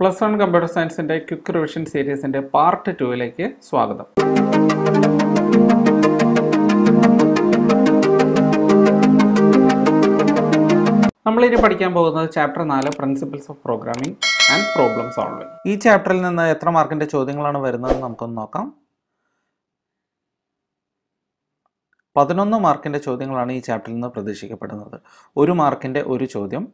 Plus one computer സയൻസിൻ്റെ quick revision സീരീസിൻ്റെ part ടുവിലേക്ക് സ്വാഗതം നമ്മളിനി പഠിക്കാൻ പോകുന്നത് ചാപ്റ്റർ നാല് principles of programming and problem solving ഈ ചാപ്റ്ററിൽ നിന്ന് എത്ര മാർക്കിൻ്റെ ചോദ്യങ്ങളാണ് വരുന്നത് നമുക്കൊന്ന് നോക്കാം പതിനൊന്ന് മാർക്കിൻ്റെ ചോദ്യങ്ങളാണ് ഈ ചാപ്റ്ററിൽ നിന്ന് പ്രതീക്ഷിക്കപ്പെടുന്നത് ഒരു മാർക്കിൻ്റെ ഒരു ചോദ്യം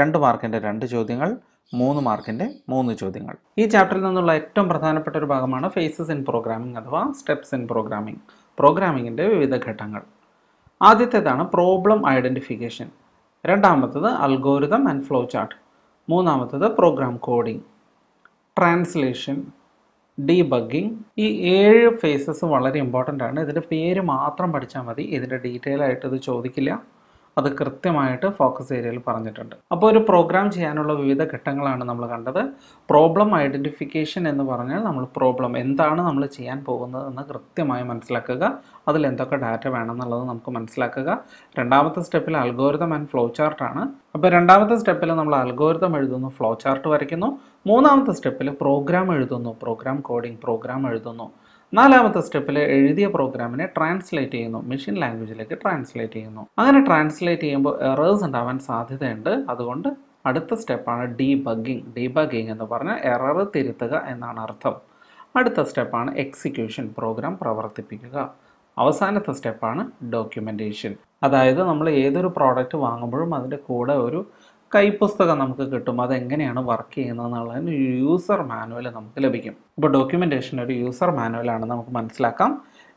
രണ്ട് മാർക്കിൻ്റെ രണ്ട് ചോദ്യങ്ങൾ മൂന്ന് മാർക്കിൻ്റെ മൂന്ന് ചോദ്യങ്ങൾ ഈ ചാപ്റ്ററിൽ നിന്നുള്ള ഏറ്റവും പ്രധാനപ്പെട്ട ഒരു ഭാഗമാണ് ഫേസസ് ഇൻ പ്രോഗ്രാമിംഗ് അഥവാ സ്റ്റെപ്സ് ഇൻ പ്രോഗ്രാമിംഗ് പ്രോഗ്രാമിങ്ങിൻ്റെ വിവിധ ഘട്ടങ്ങൾ ആദ്യത്തേതാണ് പ്രോബ്ലം ഐഡൻറ്റിഫിക്കേഷൻ രണ്ടാമത്തത് അൽഗോരിതം ആൻഡ് ഫ്ലോ ചാർട്ട് മൂന്നാമത്തത് പ്രോഗ്രാം കോഡിംഗ് ട്രാൻസ്ലേഷൻ ഡീബഗ്ഗിങ് ഈ ഏഴ് ഫേസസ് വളരെ ഇമ്പോർട്ടൻ്റ് ആണ് ഇതിൻ്റെ പേര് മാത്രം പഠിച്ചാൽ മതി ഇതിൻ്റെ ഡീറ്റെയിൽ ആയിട്ട് ഇത് ചോദിക്കില്ല അത് കൃത്യമായിട്ട് ഫോക്കസ് ഏരിയയിൽ പറഞ്ഞിട്ടുണ്ട് അപ്പോൾ ഒരു പ്രോഗ്രാം ചെയ്യാനുള്ള വിവിധ ഘട്ടങ്ങളാണ് നമ്മൾ കണ്ടത് പ്രോബ്ലം ഐഡൻറ്റിഫിക്കേഷൻ എന്ന് പറഞ്ഞാൽ നമ്മൾ പ്രോബ്ലം എന്താണ് നമ്മൾ ചെയ്യാൻ പോകുന്നത് എന്ന് കൃത്യമായി മനസ്സിലാക്കുക അതിൽ എന്തൊക്കെ ഡാറ്റ വേണമെന്നുള്ളത് നമുക്ക് മനസ്സിലാക്കുക രണ്ടാമത്തെ സ്റ്റെപ്പിൽ അൽഗോരിതം ആൻഡ് ഫ്ലോ ചാർട്ടാണ് അപ്പോൾ രണ്ടാമത്തെ സ്റ്റെപ്പിൽ നമ്മൾ അൽഗോരിതം എഴുതുന്നു ഫ്ലോ ചാർട്ട് വരയ്ക്കുന്നു മൂന്നാമത്തെ സ്റ്റെപ്പിൽ പ്രോഗ്രാം എഴുതുന്നു പ്രോഗ്രാം കോഡിംഗ് പ്രോഗ്രാം എഴുതുന്നു നാലാമത്തെ സ്റ്റെപ്പിൽ എഴുതിയ പ്രോഗ്രാമിനെ ട്രാൻസ്ലേറ്റ് ചെയ്യുന്നു മെഷീൻ ലാംഗ്വേജിലേക്ക് ട്രാൻസ്ലേറ്റ് ചെയ്യുന്നു അങ്ങനെ ട്രാൻസ്ലേറ്റ് ചെയ്യുമ്പോൾ എറേഴ്സ് ഉണ്ടാവാൻ സാധ്യതയുണ്ട് അതുകൊണ്ട് അടുത്ത സ്റ്റെപ്പാണ് ഡീബഗ്ഗിങ് ഡീബഗ്ഗിങ് എന്ന് പറഞ്ഞാൽ എറർ തിരുത്തുക എന്നാണ് അർത്ഥം അടുത്ത സ്റ്റെപ്പാണ് എക്സിക്യൂഷൻ പ്രോഗ്രാം പ്രവർത്തിപ്പിക്കുക അവസാനത്തെ സ്റ്റെപ്പാണ് ഡോക്യുമെൻറ്റേഷൻ അതായത് നമ്മൾ ഏതൊരു പ്രോഡക്റ്റ് വാങ്ങുമ്പോഴും അതിൻ്റെ കൂടെ ഒരു പുസ്തകം നമുക്ക് കിട്ടും അതെങ്ങനെയാണ് വർക്ക് ചെയ്യുന്നതെന്നുള്ള യൂസർ മാനുവൽ നമുക്ക് ലഭിക്കും ഇപ്പോൾ ഡോക്യുമെൻറ്റേഷൻ ഒരു യൂസർ ആണ് നമുക്ക് മനസ്സിലാക്കാം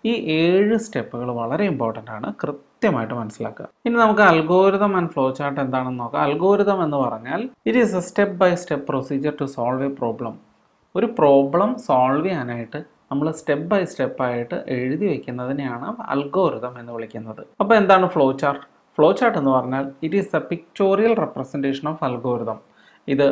ഈ ഏഴ് സ്റ്റെപ്പുകൾ വളരെ ഇമ്പോർട്ടൻ്റ് ആണ് കൃത്യമായിട്ട് മനസ്സിലാക്കുക ഇനി നമുക്ക് അൽഗോരിതം ആൻഡ് ഫ്ലോ ചാർട്ട് എന്താണെന്ന് നോക്കാം അൽഗോരിതം എന്ന് പറഞ്ഞാൽ it is a step by step procedure to solve a problem ഒരു പ്രോബ്ലം സോൾവ് ചെയ്യാനായിട്ട് നമ്മൾ സ്റ്റെപ്പ് ബൈ സ്റ്റെപ്പായിട്ട് എഴുതി വയ്ക്കുന്നതിനെയാണ് അൽഗോരിതം എന്ന് വിളിക്കുന്നത് അപ്പോൾ എന്താണ് ഫ്ലോ ചാർട്ട് ഫ്ലോ ചാർട്ട് എന്ന് പറഞ്ഞാൽ it is a pictorial representation of algorithm ഇത്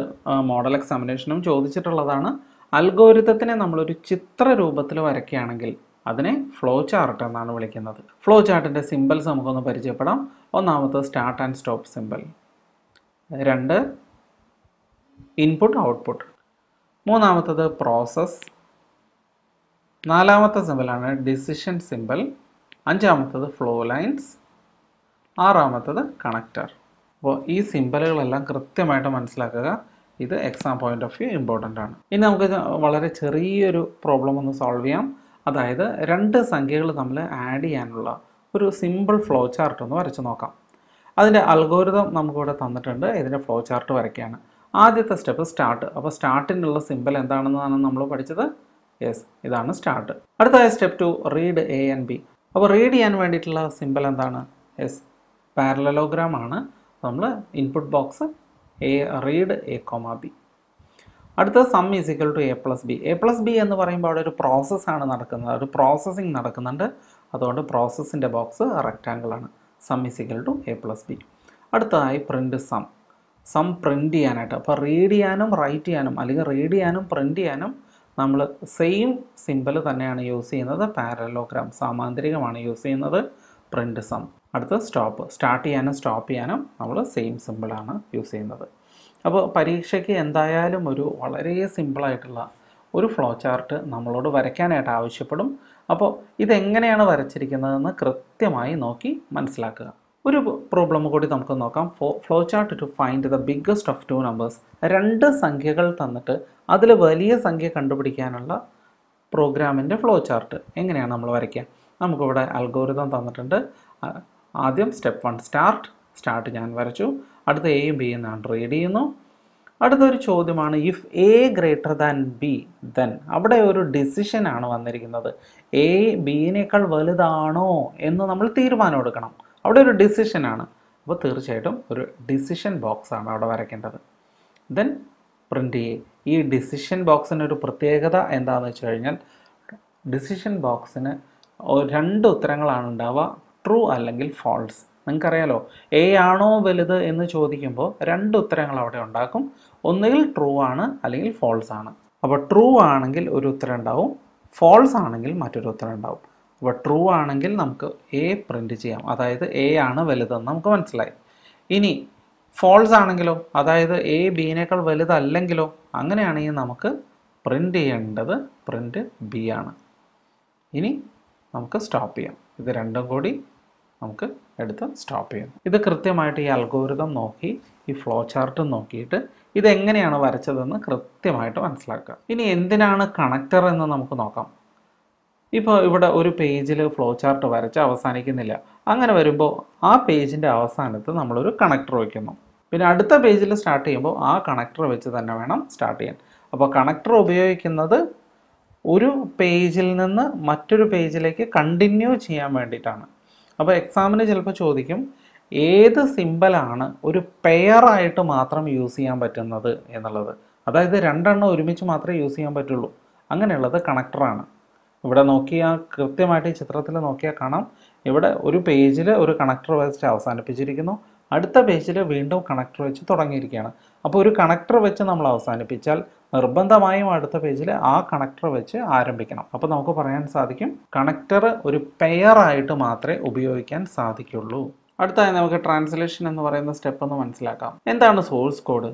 മോഡൽ എക്സാമിനേഷനും ചോദിച്ചിട്ടുള്ളതാണ് അൽഗോരിതത്തിനെ നമ്മളൊരു ചിത്രരൂപത്തിൽ വരയ്ക്കുകയാണെങ്കിൽ അതിനെ ഫ്ലോ ചാർട്ട് എന്നാണ് വിളിക്കുന്നത് ഫ്ലോ ചാർട്ടിൻ്റെ സിമ്പിൾസ് നമുക്കൊന്ന് പരിചയപ്പെടാം ഒന്നാമത്തെ സ്റ്റാർട്ട് ആൻഡ് സ്റ്റോപ്പ് സിമ്പിൾ രണ്ട് ഇൻപുട്ട് ഔട്ട്പുട്ട് മൂന്നാമത്തത് പ്രോസസ് നാലാമത്തെ സിമ്പിളാണ് ഡിസിഷൻ സിമ്പിൾ അഞ്ചാമത്തത് ഫ്ലോ ലൈൻസ് ആറാമത്തത് കണക്ടർ അപ്പോൾ ഈ സിമ്പലുകളെല്ലാം കൃത്യമായിട്ട് മനസ്സിലാക്കുക ഇത് exam point of view important ആണ് ഇനി നമുക്ക് വളരെ ചെറിയൊരു പ്രോബ്ലം ഒന്ന് സോൾവ് ചെയ്യാം അതായത് രണ്ട് സംഖ്യകൾ തമ്മിൽ ആഡ് ചെയ്യാനുള്ള ഒരു സിമ്പിൾ ഫ്ലോ ചാർട്ട് ഒന്ന് വരച്ച് നോക്കാം അതിൻ്റെ അൽഗോരിതം നമുക്കിവിടെ തന്നിട്ടുണ്ട് ഇതിൻ്റെ ഫ്ലോ ചാർട്ട് വരയ്ക്കുകയാണ് ആദ്യത്തെ സ്റ്റെപ്പ് സ്റ്റാർട്ട് അപ്പോൾ സ്റ്റാർട്ടിനുള്ള സിമ്പിൾ എന്താണെന്നാണ് നമ്മൾ പഠിച്ചത് യെസ് ഇതാണ് സ്റ്റാർട്ട് അടുത്തായ step to read a and b അപ്പോൾ റീഡ് ചെയ്യാൻ വേണ്ടിയിട്ടുള്ള സിമ്പിൾ എന്താണ് യെസ് പാരലലോഗ്രാം ആണ് നമ്മൾ input box a read a comma b അടുത്തത് sum is equal to A plus b a plus B എന്ന് പറയുമ്പോൾ അവിടെ ഒരു പ്രോസസ്സാണ് നടക്കുന്നത് ഒരു പ്രോസസ്സിങ് നടക്കുന്നുണ്ട് അതുകൊണ്ട് പ്രോസസ്സിൻ്റെ ബോക്സ് റെക്റ്റാങ്കിൾ ആണ് sum is equal to A plus b അടുത്തതായി പ്രിൻ്റ് സം സം പ്രിൻ്റ് ചെയ്യാനായിട്ട് അപ്പോൾ റീഡ് ചെയ്യാനും റൈറ്റ് ചെയ്യാനും അല്ലെങ്കിൽ റീഡ് ചെയ്യാനും പ്രിൻ്റ് ചെയ്യാനും നമ്മൾ സെയിം സിമ്പിൾ തന്നെയാണ് യൂസ് ചെയ്യുന്നത് പാരലോഗ്രാം സാമാന്തരികമാണ് യൂസ് ചെയ്യുന്നത് പ്രിൻ്റ് സം അടുത്ത സ്റ്റോപ്പ് സ്റ്റാർട്ട് ചെയ്യാനും സ്റ്റോപ്പ് ചെയ്യാനും നമ്മൾ സെയിം സിമ്പിളാണ് യൂസ് ചെയ്യുന്നത് അപ്പോൾ പരീക്ഷയ്ക്ക് എന്തായാലും ഒരു വളരെ സിമ്പിളായിട്ടുള്ള ഒരു ഫ്ലോ ചാർട്ട് നമ്മളോട് വരയ്ക്കാനായിട്ട് ആവശ്യപ്പെടും അപ്പോൾ ഇതെങ്ങനെയാണ് വരച്ചിരിക്കുന്നതെന്ന് കൃത്യമായി നോക്കി മനസ്സിലാക്കുക ഒരു പ്രോബ്ലം കൂടി നമുക്ക് നോക്കാം flow chart to find the biggest of two numbers രണ്ട് സംഖ്യകൾ തന്നിട്ട് അതിൽ വലിയ സംഖ്യ കണ്ടുപിടിക്കാനുള്ള പ്രോഗ്രാമിൻ്റെ ഫ്ലോ ചാർട്ട് എങ്ങനെയാണ് നമ്മൾ വരയ്ക്കുക നമുക്കിവിടെ അൽഗോരിതം തന്നിട്ടുണ്ട് ആദ്യം സ്റ്റെപ്പ് വൺ സ്റ്റാർട്ട് സ്റ്റാർട്ട് ഞാൻ വരച്ചു അടുത്ത എയും എന്ന് ഞാൻ റീഡ് ചെയ്യുന്നു അടുത്തൊരു ചോദ്യമാണ് if a greater than b then അവിടെ ഒരു ഡിസിഷനാണ് വന്നിരിക്കുന്നത് എ ബിയിനേക്കാൾ വലുതാണോ എന്ന് നമ്മൾ തീരുമാനം എടുക്കണം അവിടെ ഒരു ഡിസിഷനാണ് അപ്പോൾ തീർച്ചയായിട്ടും ഒരു ഡിസിഷൻ ബോക്സാണ് അവിടെ വരയ്ക്കേണ്ടത് ദെൻ പ്രിൻ്റ് എ ഈ ഡിസിഷൻ ബോക്സിന് ഒരു പ്രത്യേകത എന്താണെന്ന് വെച്ച് കഴിഞ്ഞാൽ ഡിസിഷൻ ബോക്സിന് രണ്ട് ഉത്തരങ്ങളാണ് ഉണ്ടാവുക ട്രൂ അല്ലെങ്കിൽ ഫോൾസ് നിങ്ങൾക്കറിയാലോ എ ആണോ വലുത് എന്ന് ചോദിക്കുമ്പോൾ രണ്ട് ഉത്തരങ്ങൾ അവിടെ ഉണ്ടാക്കും ഒന്നുകിൽ ട്രൂ ആണ് അല്ലെങ്കിൽ ഫോൾസ് ആണ് അപ്പോൾ ട്രൂ ആണെങ്കിൽ ഒരു ഉത്തരം ഉണ്ടാവും ഫോൾസ് ആണെങ്കിൽ മറ്റൊരു ഉത്തരം ഉണ്ടാവും അപ്പോൾ ട്രൂ ആണെങ്കിൽ നമുക്ക് എ പ്രിൻ്റ് ചെയ്യാം അതായത് എ ആണ് വലുതെന്ന് നമുക്ക് മനസ്സിലായി ഇനി ഫോൾസ് ആണെങ്കിലോ അതായത് എ ബിനേക്കാൾ വലുതല്ലെങ്കിലോ അങ്ങനെയാണെങ്കിൽ നമുക്ക് പ്രിൻ്റ് ചെയ്യേണ്ടത് പ്രിൻ്റ് ബി ആണ് ഇനി നമുക്ക് സ്റ്റോപ്പ് ചെയ്യാം ഇത് രണ്ടും കൂടി നമുക്ക് എടുത്ത് സ്റ്റോപ്പ് ചെയ്യാം ഇത് കൃത്യമായിട്ട് ഈ അൽഗോരിതം നോക്കി ഈ ഫ്ലോ ചാർട്ട് നോക്കിയിട്ട് ഇതെങ്ങനെയാണ് വരച്ചതെന്ന് കൃത്യമായിട്ട് മനസ്സിലാക്കുക ഇനി എന്തിനാണ് കണക്ടർ എന്ന് നമുക്ക് നോക്കാം ഇപ്പോൾ ഇവിടെ ഒരു പേജിൽ ഫ്ലോ ചാർട്ട് വരച്ച് അവസാനിക്കുന്നില്ല അങ്ങനെ വരുമ്പോൾ ആ പേജിൻ്റെ അവസാനത്ത് നമ്മളൊരു കണക്ടർ വയ്ക്കുന്നു പിന്നെ അടുത്ത പേജിൽ സ്റ്റാർട്ട് ചെയ്യുമ്പോൾ ആ കണക്ടർ വെച്ച് തന്നെ വേണം സ്റ്റാർട്ട് ചെയ്യാൻ അപ്പോൾ കണക്ടർ ഉപയോഗിക്കുന്നത് ഒരു പേജിൽ നിന്ന് മറ്റൊരു പേജിലേക്ക് കണ്ടിന്യൂ ചെയ്യാൻ വേണ്ടിയിട്ടാണ് അപ്പോൾ എക്സാമിന് ചിലപ്പോൾ ചോദിക്കും ഏത് സിമ്പലാണ് ഒരു പെയറായിട്ട് മാത്രം യൂസ് ചെയ്യാൻ പറ്റുന്നത് എന്നുള്ളത് അതായത് രണ്ടെണ്ണം ഒരുമിച്ച് മാത്രമേ യൂസ് ചെയ്യാൻ പറ്റുള്ളൂ അങ്ങനെയുള്ളത് കണക്ടറാണ് ഇവിടെ നോക്കിയാൽ കൃത്യമായിട്ട് ഈ ചിത്രത്തിൽ നോക്കിയാൽ കാണാം ഇവിടെ ഒരു പേജിൽ ഒരു കണക്ടർ വെച്ച് അവസാനിപ്പിച്ചിരിക്കുന്നു അടുത്ത പേജിൽ വീണ്ടും കണക്ടർ വെച്ച് തുടങ്ങിയിരിക്കുകയാണ് അപ്പോൾ ഒരു കണക്ടർ വെച്ച് നമ്മൾ അവസാനിപ്പിച്ചാൽ നിർബന്ധമായും അടുത്ത പേജിൽ ആ കണക്ടർ വെച്ച് ആരംഭിക്കണം അപ്പോൾ നമുക്ക് പറയാൻ സാധിക്കും കണക്ടർ ഒരു പെയറായിട്ട് മാത്രമേ ഉപയോഗിക്കാൻ സാധിക്കുള്ളൂ അടുത്തായി നമുക്ക് ട്രാൻസ്ലേഷൻ എന്ന് പറയുന്ന സ്റ്റെപ്പ് ഒന്ന് മനസ്സിലാക്കാം എന്താണ് സോഴ്സ് കോഡ്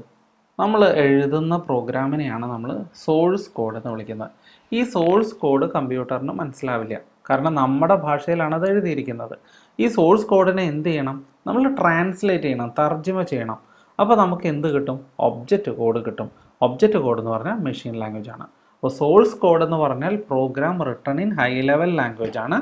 നമ്മൾ എഴുതുന്ന പ്രോഗ്രാമിനെയാണ് നമ്മൾ സോഴ്സ് കോഡ് എന്ന് വിളിക്കുന്നത് ഈ സോഴ്സ് കോഡ് കമ്പ്യൂട്ടറിന് മനസ്സിലാവില്ല കാരണം നമ്മുടെ ഭാഷയിലാണ് അത് എഴുതിയിരിക്കുന്നത് ഈ സോഴ്സ് കോഡിനെ എന്ത് ചെയ്യണം നമ്മൾ ട്രാൻസ്ലേറ്റ് ചെയ്യണം തർജ്ജിമ ചെയ്യണം അപ്പോൾ നമുക്ക് എന്ത് കിട്ടും ഒബ്ജക്റ്റ് കോഡ് കിട്ടും ഒബ്ജക്റ്റ് കോഡ് എന്ന് പറഞ്ഞാൽ മെഷീൻ ലാംഗ്വേജ് ആണ് അപ്പോൾ സോഴ്സ് കോഡ് എന്ന് പറഞ്ഞാൽ program written in high level language ആണ്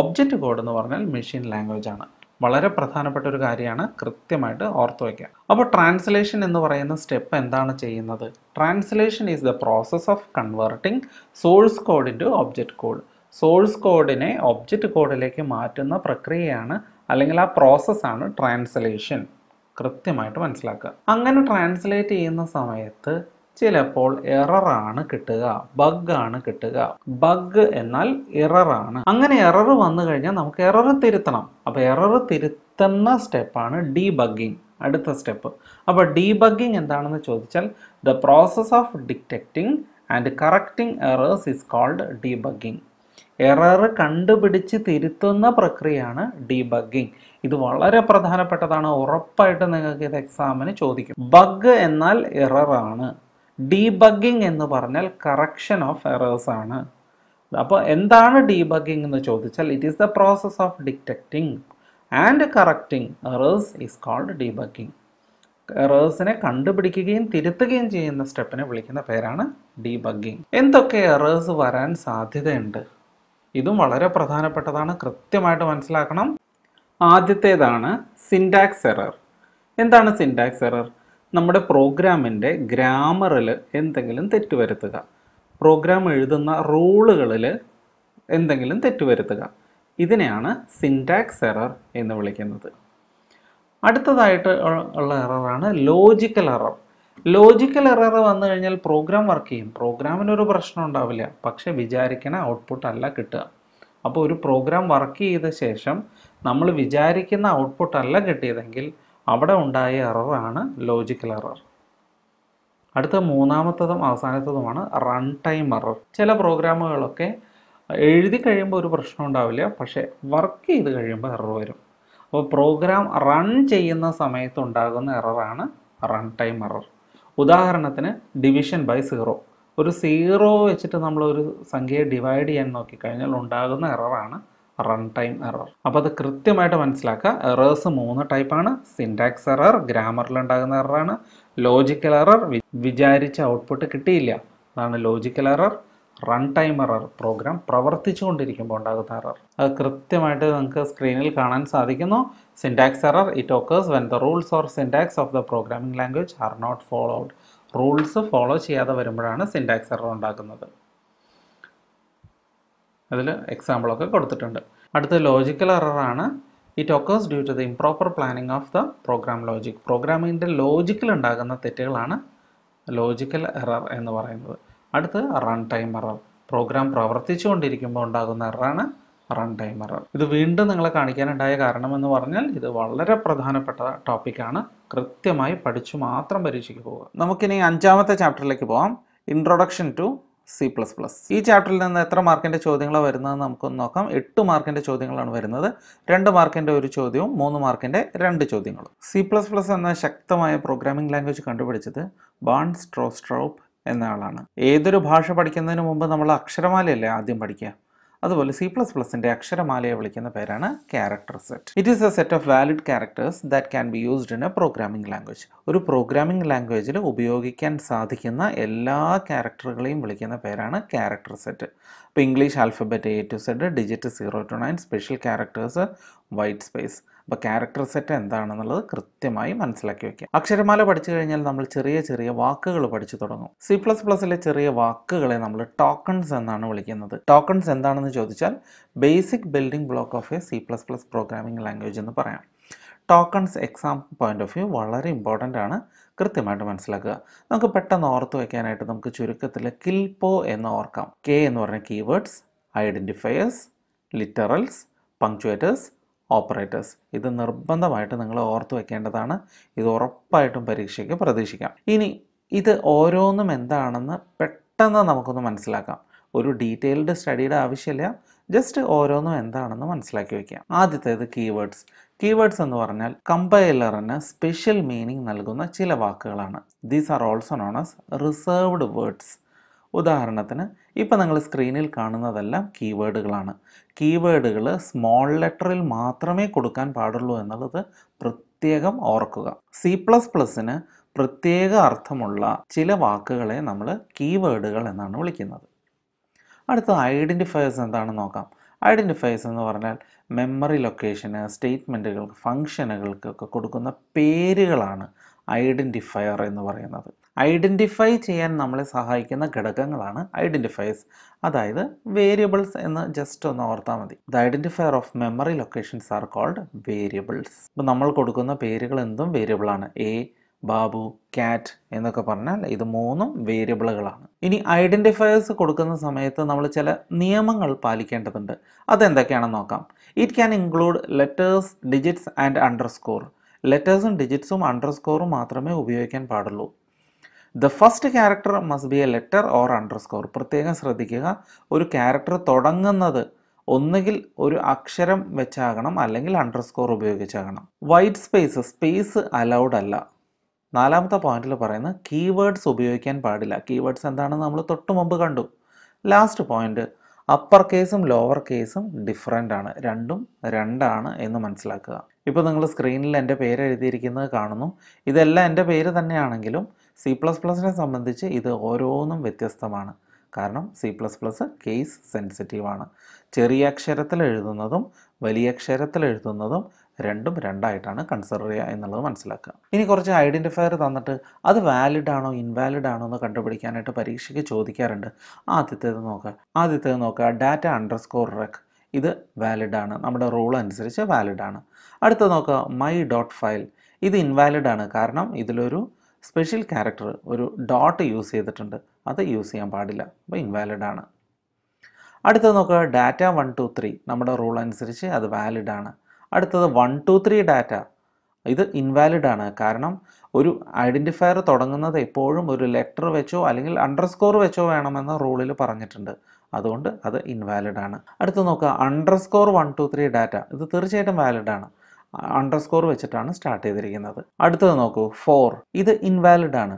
ഒബ്ജക്റ്റ് കോഡ് എന്ന് പറഞ്ഞാൽ മെഷീൻ ലാംഗ്വേജ് ആണ് വളരെ പ്രധാനപ്പെട്ട ഒരു കാര്യമാണ് കൃത്യമായിട്ട് ഓർത്തു വയ്ക്കുക അപ്പോൾ ട്രാൻസ്ലേഷൻ എന്ന് പറയുന്ന സ്റ്റെപ്പ് എന്താണ് ചെയ്യുന്നത് translation is the process of converting source code to object code source കോഡിനെ ഒബ്ജക്റ്റ് കോഡിലേക്ക് മാറ്റുന്ന പ്രക്രിയയാണ് അല്ലെങ്കിൽ ആ പ്രോസസ്സാണ് ട്രാൻസ്ലേഷൻ കൃത്യമായിട്ട് മനസ്സിലാക്കുക അങ്ങനെ ട്രാൻസ്ലേറ്റ് ചെയ്യുന്ന സമയത്ത് ചിലപ്പോൾ എററാണ് കിട്ടുക ബഗ് ആണ് കിട്ടുക ബഗ് എന്നാൽ എററാണ് അങ്ങനെ എറർ വന്നു കഴിഞ്ഞാൽ നമുക്ക് എറർ തിരുത്തണം അപ്പോൾ എറർ തിരുത്തുന്ന സ്റ്റെപ്പാണ് ഡീബഗ്ഗിങ് അടുത്ത സ്റ്റെപ്പ് അപ്പോൾ ഡീബഗ്ഗിങ് എന്താണെന്ന് ചോദിച്ചാൽ the process of detecting and correcting errors is called debugging error കണ്ടുപിടിച്ച് തിരുത്തുന്ന പ്രക്രിയയാണ് ഡീബഗ്ഗിങ് ഇത് വളരെ പ്രധാനപ്പെട്ടതാണ് ഉറപ്പായിട്ട് നിങ്ങൾക്ക് ഇത് എക്സാമിന് ചോദിക്കും ബഗ് എന്നാൽ എററാണ് ഡീബഗ്ഗിംഗ് എന്ന് പറഞ്ഞാൽ കറക്ഷൻ ഓഫ് എറേഴ്സ് ആണ് അപ്പോൾ എന്താണ് ഡീബഗ്ഗിംഗ് എന്ന് ചോദിച്ചാൽ it is the process of detecting and correcting errors is called debugging എറേഴ്സിനെ കണ്ടുപിടിക്കുകയും തിരുത്തുകയും ചെയ്യുന്ന സ്റ്റെപ്പിനെ വിളിക്കുന്ന പേരാണ് ഡീബഗ്ഗിംഗ് എന്തൊക്കെ എറേഴ്സ് വരാൻ സാധ്യതയുണ്ട് ഇതും വളരെ പ്രധാനപ്പെട്ടതാണ് കൃത്യമായിട്ട് മനസ്സിലാക്കണം ആദ്യത്തേതാണ് സിൻഡാക്സ് എറർ എന്താണ് സിൻഡാക്സ് എറർ നമ്മുടെ പ്രോഗ്രാമിൻ്റെ ഗ്രാമറിൽ എന്തെങ്കിലും തെറ്റ് വരുത്തുക പ്രോഗ്രാം എഴുതുന്ന റൂളുകളിൽ എന്തെങ്കിലും തെറ്റ് വരുത്തുക ഇതിനെയാണ് സിൻറ്റാക്സ് എറർ എന്ന് വിളിക്കുന്നത് അടുത്തതായിട്ട് ഉള്ള എററാണ് ലോജിക്കൽ എറർ ലോജിക്കൽ എറർ വന്നു കഴിഞ്ഞാൽ പ്രോഗ്രാം വർക്ക് ചെയ്യും പ്രോഗ്രാമിനൊരു പ്രശ്നം ഉണ്ടാവില്ല പക്ഷെ വിചാരിക്കണ ഔട്ട്പുട്ട് അല്ല കിട്ടുക അപ്പോൾ ഒരു പ്രോഗ്രാം വർക്ക് ചെയ്ത ശേഷം നമ്മൾ വിചാരിക്കുന്ന ഔട്ട്പുട്ട് അല്ല കിട്ടിയതെങ്കിൽ അവിടെ ഉണ്ടായ എററാണ് ലോജിക്കൽ എറർ അടുത്ത മൂന്നാമത്തതും അവസാനത്തതുമാണ് റൺ ടൈം എറർ ചില പ്രോഗ്രാമുകളൊക്കെ എഴുതി കഴിയുമ്പോൾ ഒരു പ്രശ്നം ഉണ്ടാവില്ല പക്ഷേ വർക്ക് ചെയ്ത് കഴിയുമ്പോൾ എറർ വരും അപ്പോൾ പ്രോഗ്രാം റൺ ചെയ്യുന്ന സമയത്ത് ഉണ്ടാകുന്ന എററാണ് റൺ ടൈം എറർ ഉദാഹരണത്തിന് ഡിവിഷൻ ബൈ സീറോ ഒരു സീറോ വെച്ചിട്ട് നമ്മളൊരു സംഖ്യയെ ഡിവൈഡ് ചെയ്യാൻ നോക്കിക്കഴിഞ്ഞാൽ ഉണ്ടാകുന്ന എററാണ് റൺ ടൈം എറർ അപ്പോൾ അത് കൃത്യമായിട്ട് മനസ്സിലാക്കുക എറേഴ്സ് മൂന്ന് ടൈപ്പാണ് സിൻടാക്സ് എറർ ഗ്രാമറിൽ ഉണ്ടാകുന്ന എററാണ് ലോജിക്കൽ എറർ വിചാരിച്ച ഔട്ട്പുട്ട് കിട്ടിയില്ല അതാണ് logical error run time error program പ്രവർത്തിച്ചുകൊണ്ടിരിക്കുമ്പോൾ ഉണ്ടാകുന്ന എറർ അത് കൃത്യമായിട്ട് നിങ്ങൾക്ക് സ്ക്രീനിൽ കാണാൻ സാധിക്കുന്നു syntax error it occurs when the rules or syntax of the programming language are not followed rules follow ചെയ്യാതെ വരുമ്പോഴാണ് സിൻടാക്സ് എറർ ഉണ്ടാക്കുന്നത് അതിൽ എക്സാമ്പിളൊക്കെ കൊടുത്തിട്ടുണ്ട് അടുത്ത ലോജിക്കൽ എററാണ് it occurs due to the improper planning of the program logic പ്രോഗ്രാമിൻ്റെ ലോജിക്കിൽ ഉണ്ടാകുന്ന തെറ്റുകളാണ് ലോജിക്കൽ എറർ എന്ന് പറയുന്നത് അടുത്ത് റൺ ടൈം എറർ പ്രോഗ്രാം പ്രവർത്തിച്ചുകൊണ്ടിരിക്കുമ്പോൾ ഉണ്ടാകുന്ന എററാണ് റൺ ടൈം എറർ ഇത് വീണ്ടും നിങ്ങളെ കാണിക്കാനുണ്ടായ കാരണം എന്ന് പറഞ്ഞാൽ ഇത് വളരെ പ്രധാനപ്പെട്ട ടോപ്പിക്കാണ് കൃത്യമായി പഠിച്ചു മാത്രം പരീക്ഷയ്ക്ക് പോകുക നമുക്കിനി അഞ്ചാമത്തെ ചാപ്റ്ററിലേക്ക് പോകാം introduction to C plus plus ഈ ചാപ്റ്ററിൽ നിന്ന് എത്ര മാർക്കിൻ്റെ ചോദ്യങ്ങളാണ് വരുന്നതെന്ന് നമുക്കൊന്ന് നോക്കാം എട്ട് മാർക്കിൻ്റെ ചോദ്യങ്ങളാണ് വരുന്നത് രണ്ട് മാർക്കിൻ്റെ ഒരു ചോദ്യവും മൂന്ന് മാർക്കിൻ്റെ രണ്ട് ചോദ്യങ്ങളും സി പ്ലസ് പ്ലസ് എന്ന ശക്തമായ പ്രോഗ്രാമിംഗ് ലാംഗ്വേജ് കണ്ടുപിടിച്ചത് ബാൺ സ്ട്രോസ്ട്രോപ്പ് എന്ന ആളാണ് ഏതൊരു ഭാഷ പഠിക്കുന്നതിന് മുമ്പ് നമ്മൾ അക്ഷരമാലയല്ലേ ആദ്യം പഠിക്കുക അതുപോലെ സി പ്ലസ് പ്ലസിൻ്റെ അക്ഷരമാലയെ വിളിക്കുന്ന പേരാണ് character set it is a set of valid characters that can be used in a programming language ഒരു പ്രോഗ്രാമിംഗ് ലാംഗ്വേജിൽ ഉപയോഗിക്കാൻ സാധിക്കുന്ന എല്ലാ ക്യാരക്ടറുകളെയും വിളിക്കുന്ന പേരാണ് ക്യാരക്ടർ സെറ്റ് ഇപ്പോൾ English alphabet A to Z digit zero to nine special characters white space അപ്പോൾ ക്യാരക്ടർ സെറ്റ് എന്താണെന്നുള്ളത് കൃത്യമായി മനസ്സിലാക്കി വയ്ക്കുക അക്ഷരമാല പഠിച്ചു കഴിഞ്ഞാൽ നമ്മൾ ചെറിയ ചെറിയ വാക്കുകൾ പഠിച്ചു തുടങ്ങും സി പ്ലസ് പ്ലസ്സിലെ ചെറിയ വാക്കുകളെ നമ്മൾ ടോക്കൺസ് എന്നാണ് വിളിക്കുന്നത് ടോക്കൺസ് എന്താണെന്ന് ചോദിച്ചാൽ basic building block of a C plus plus programming language എന്ന് പറയാം tokens exam point of view വളരെ ഇമ്പോർട്ടൻ്റ് ആണ് കൃത്യമായിട്ട് മനസ്സിലാക്കുക നമുക്ക് പെട്ടെന്ന് ഓർത്ത് വയ്ക്കാനായിട്ട് നമുക്ക് ചുരുക്കത്തിൽ കിൽപോ എന്ന് ഓർക്കാം കെ എന്ന് പറഞ്ഞ keywords identifiers literals punctuators operators ഇത് നിർബന്ധമായിട്ട് നിങ്ങൾ ഓർത്ത് വെക്കേണ്ടതാണ് ഇത് ഉറപ്പായിട്ടും പരീക്ഷയ്ക്ക് പ്രതീക്ഷിക്കാം ഇനി ഇത് ഓരോന്നും എന്താണെന്ന് പെട്ടെന്ന് നമുക്കൊന്ന് മനസ്സിലാക്കാം ഒരു ഡീറ്റെയിൽഡ് സ്റ്റഡിയുടെ ആവശ്യമില്ല ജസ്റ്റ് ഓരോന്നും എന്താണെന്ന് മനസ്സിലാക്കി വയ്ക്കാം ആദ്യത്തേത് കീവേഡ്സ് കീവേഡ്സ് എന്ന് പറഞ്ഞാൽ കമ്പൈലറിന് സ്പെഷ്യൽ മീനിങ് നൽകുന്ന ചില വാക്കുകളാണ് these are also known as reserved words ഉദാഹരണത്തിന് ഇപ്പോൾ നിങ്ങൾ സ്ക്രീനിൽ കാണുന്നതെല്ലാം കീവേഡുകളാണ് കീവേഡുകൾ സ്മോൾ ലെറ്ററിൽ മാത്രമേ കൊടുക്കാൻ പാടുള്ളൂ എന്നുള്ളത് പ്രത്യേകം ഓർക്കുക സി പ്ലസ് പ്ലസ്സിന് പ്രത്യേക അർത്ഥമുള്ള ചില വാക്കുകളെ നമ്മൾ കീവേഡുകൾ എന്നാണ് വിളിക്കുന്നത് അടുത്ത ഐഡൻറ്റിഫയേഴ്സ് എന്താണെന്ന് നോക്കാം ഐഡൻറ്റിഫയേഴ്സ് എന്ന് പറഞ്ഞാൽ മെമ്മറി ലൊക്കേഷന് സ്റ്റേറ്റ്മെൻറ്റുകൾക്ക് ഫങ്ഷനുകൾക്കൊക്കെ കൊടുക്കുന്ന പേരുകളാണ് ഐഡൻറ്റിഫയർ എന്ന് പറയുന്നത് ഐഡൻറ്റിഫൈ ചെയ്യാൻ നമ്മളെ സഹായിക്കുന്ന ഘടകങ്ങളാണ് ഐഡൻറ്റിഫയേഴ്സ് അതായത് വേരിയബിൾസ് എന്ന് ജസ്റ്റ് ഒന്ന് ഓർത്താൽ മതി the identifier of memory locations are called variables ഇപ്പോൾ നമ്മൾ കൊടുക്കുന്ന പേരുകൾ എന്തും വേരിയബിളാണ് എ ബാബു ക്യാറ്റ് എന്നൊക്കെ പറഞ്ഞാൽ ഇത് മൂന്നും വേരിയബിളുകളാണ് ഇനി ഐഡൻറ്റിഫയേഴ്സ് കൊടുക്കുന്ന സമയത്ത് നമ്മൾ ചില നിയമങ്ങൾ പാലിക്കേണ്ടതുണ്ട് അതെന്തൊക്കെയാണെന്ന് നോക്കാം it can include letters digits and underscore ലെറ്റേഴ്സും ഡിജിറ്റ്സും അണ്ടർസ്കോറും മാത്രമേ ഉപയോഗിക്കാൻ പാടുള്ളൂ the first character must be a letter or underscore പ്രത്യേകം ശ്രദ്ധിക്കുക ഒരു ക്യാരക്ടർ തുടങ്ങുന്നത് ഒന്നുകിൽ ഒരു അക്ഷരം വെച്ചാകണം അല്ലെങ്കിൽ അണ്ടർസ്കോർ ഉപയോഗിച്ചാകണം വൈറ്റ് സ്പേസ് സ്പേസ് അലൗഡ് അല്ല നാലാമത്തെ പോയിന്റിൽ പറയുന്ന കീവേഡ്സ് ഉപയോഗിക്കാൻ പാടില്ല കീവേഡ്സ് എന്താണെന്ന് നമ്മൾ തൊട്ട് മുമ്പ് കണ്ടു ലാസ്റ്റ് പോയിന്റ് അപ്പർ കേസും ലോവർ കേസും ഡിഫറെൻ്റ് ആണ് രണ്ടും രണ്ടാണ് എന്ന് മനസ്സിലാക്കുക ഇപ്പോൾ നിങ്ങൾ സ്ക്രീനിൽ എൻ്റെ പേര് എഴുതിയിരിക്കുന്നത് കാണുന്നു ഇതെല്ലാം എൻ്റെ പേര് തന്നെയാണെങ്കിലും സി പ്ലസ് പ്ലസിനെ സംബന്ധിച്ച് ഇത് ഓരോന്നും വ്യത്യസ്തമാണ് കാരണം സി പ്ലസ് പ്ലസ് കേസ് സെൻസിറ്റീവാണ് ചെറിയ അക്ഷരത്തിൽ എഴുതുന്നതും വലിയ അക്ഷരത്തിൽ എഴുതുന്നതും രണ്ടും രണ്ടായിട്ടാണ് കൺസിഡർ ചെയ്യുക എന്നുള്ളത് മനസ്സിലാക്കുക ഇനി കുറച്ച് ഐഡൻറ്റിഫയർ തന്നിട്ട് അത് വാലിഡ് ആണോ ഇൻവാലിഡ് ആണോ എന്ന് കണ്ടുപിടിക്കാനായിട്ട് പരീക്ഷയ്ക്ക് ചോദിക്കാറുണ്ട് ആദ്യത്തേത് നോക്കുക ആദ്യത്തേത് നോക്കുക ഡാറ്റ അണ്ടർസ്കോർ റെക് ഇത് വാലിഡ് ആണ് നമ്മുടെ റൂൾ അനുസരിച്ച് വാലിഡ് ആണ് അടുത്ത നോക്കുക മൈ ഡോട്ട് ഫയൽ ഇത് ഇൻവാലിഡ് ആണ് കാരണം ഇതിലൊരു സ്പെഷ്യൽ ക്യാരക്ടർ ഒരു ഡോട്ട് യൂസ് ചെയ്തിട്ടുണ്ട് അത് യൂസ് ചെയ്യാൻ പാടില്ല അപ്പോൾ ഇൻവാലിഡ് ആണ് അടുത്തത് നോക്കുക ഡാറ്റ വൺ ടു ത്രീ നമ്മുടെ റൂൾ അനുസരിച്ച് അത് വാലിഡ് ആണ് അടുത്തത് വൺ ടു ത്രീ ഡാറ്റ ഇത് ഇൻവാലിഡ് ആണ് കാരണം ഒരു ഐഡൻറ്റിഫയർ തുടങ്ങുന്നത് എപ്പോഴും ഒരു ലെറ്റർ വെച്ചോ അല്ലെങ്കിൽ അണ്ടർസ്കോർ വെച്ചോ വേണമെന്ന് റൂളിൽ പറഞ്ഞിട്ടുണ്ട് അതുകൊണ്ട് അത് ഇൻവാലിഡ് ആണ് അടുത്ത് നോക്കുക underscore one two three data ഇത് തീർച്ചയായിട്ടും വാലിഡ് ആണ് അണ്ടർസ്കോർ വെച്ചിട്ടാണ് സ്റ്റാർട്ട് ചെയ്തിരിക്കുന്നത് അടുത്തത് നോക്കൂ ഫോർ ഇത് ഇൻവാലിഡ് ആണ്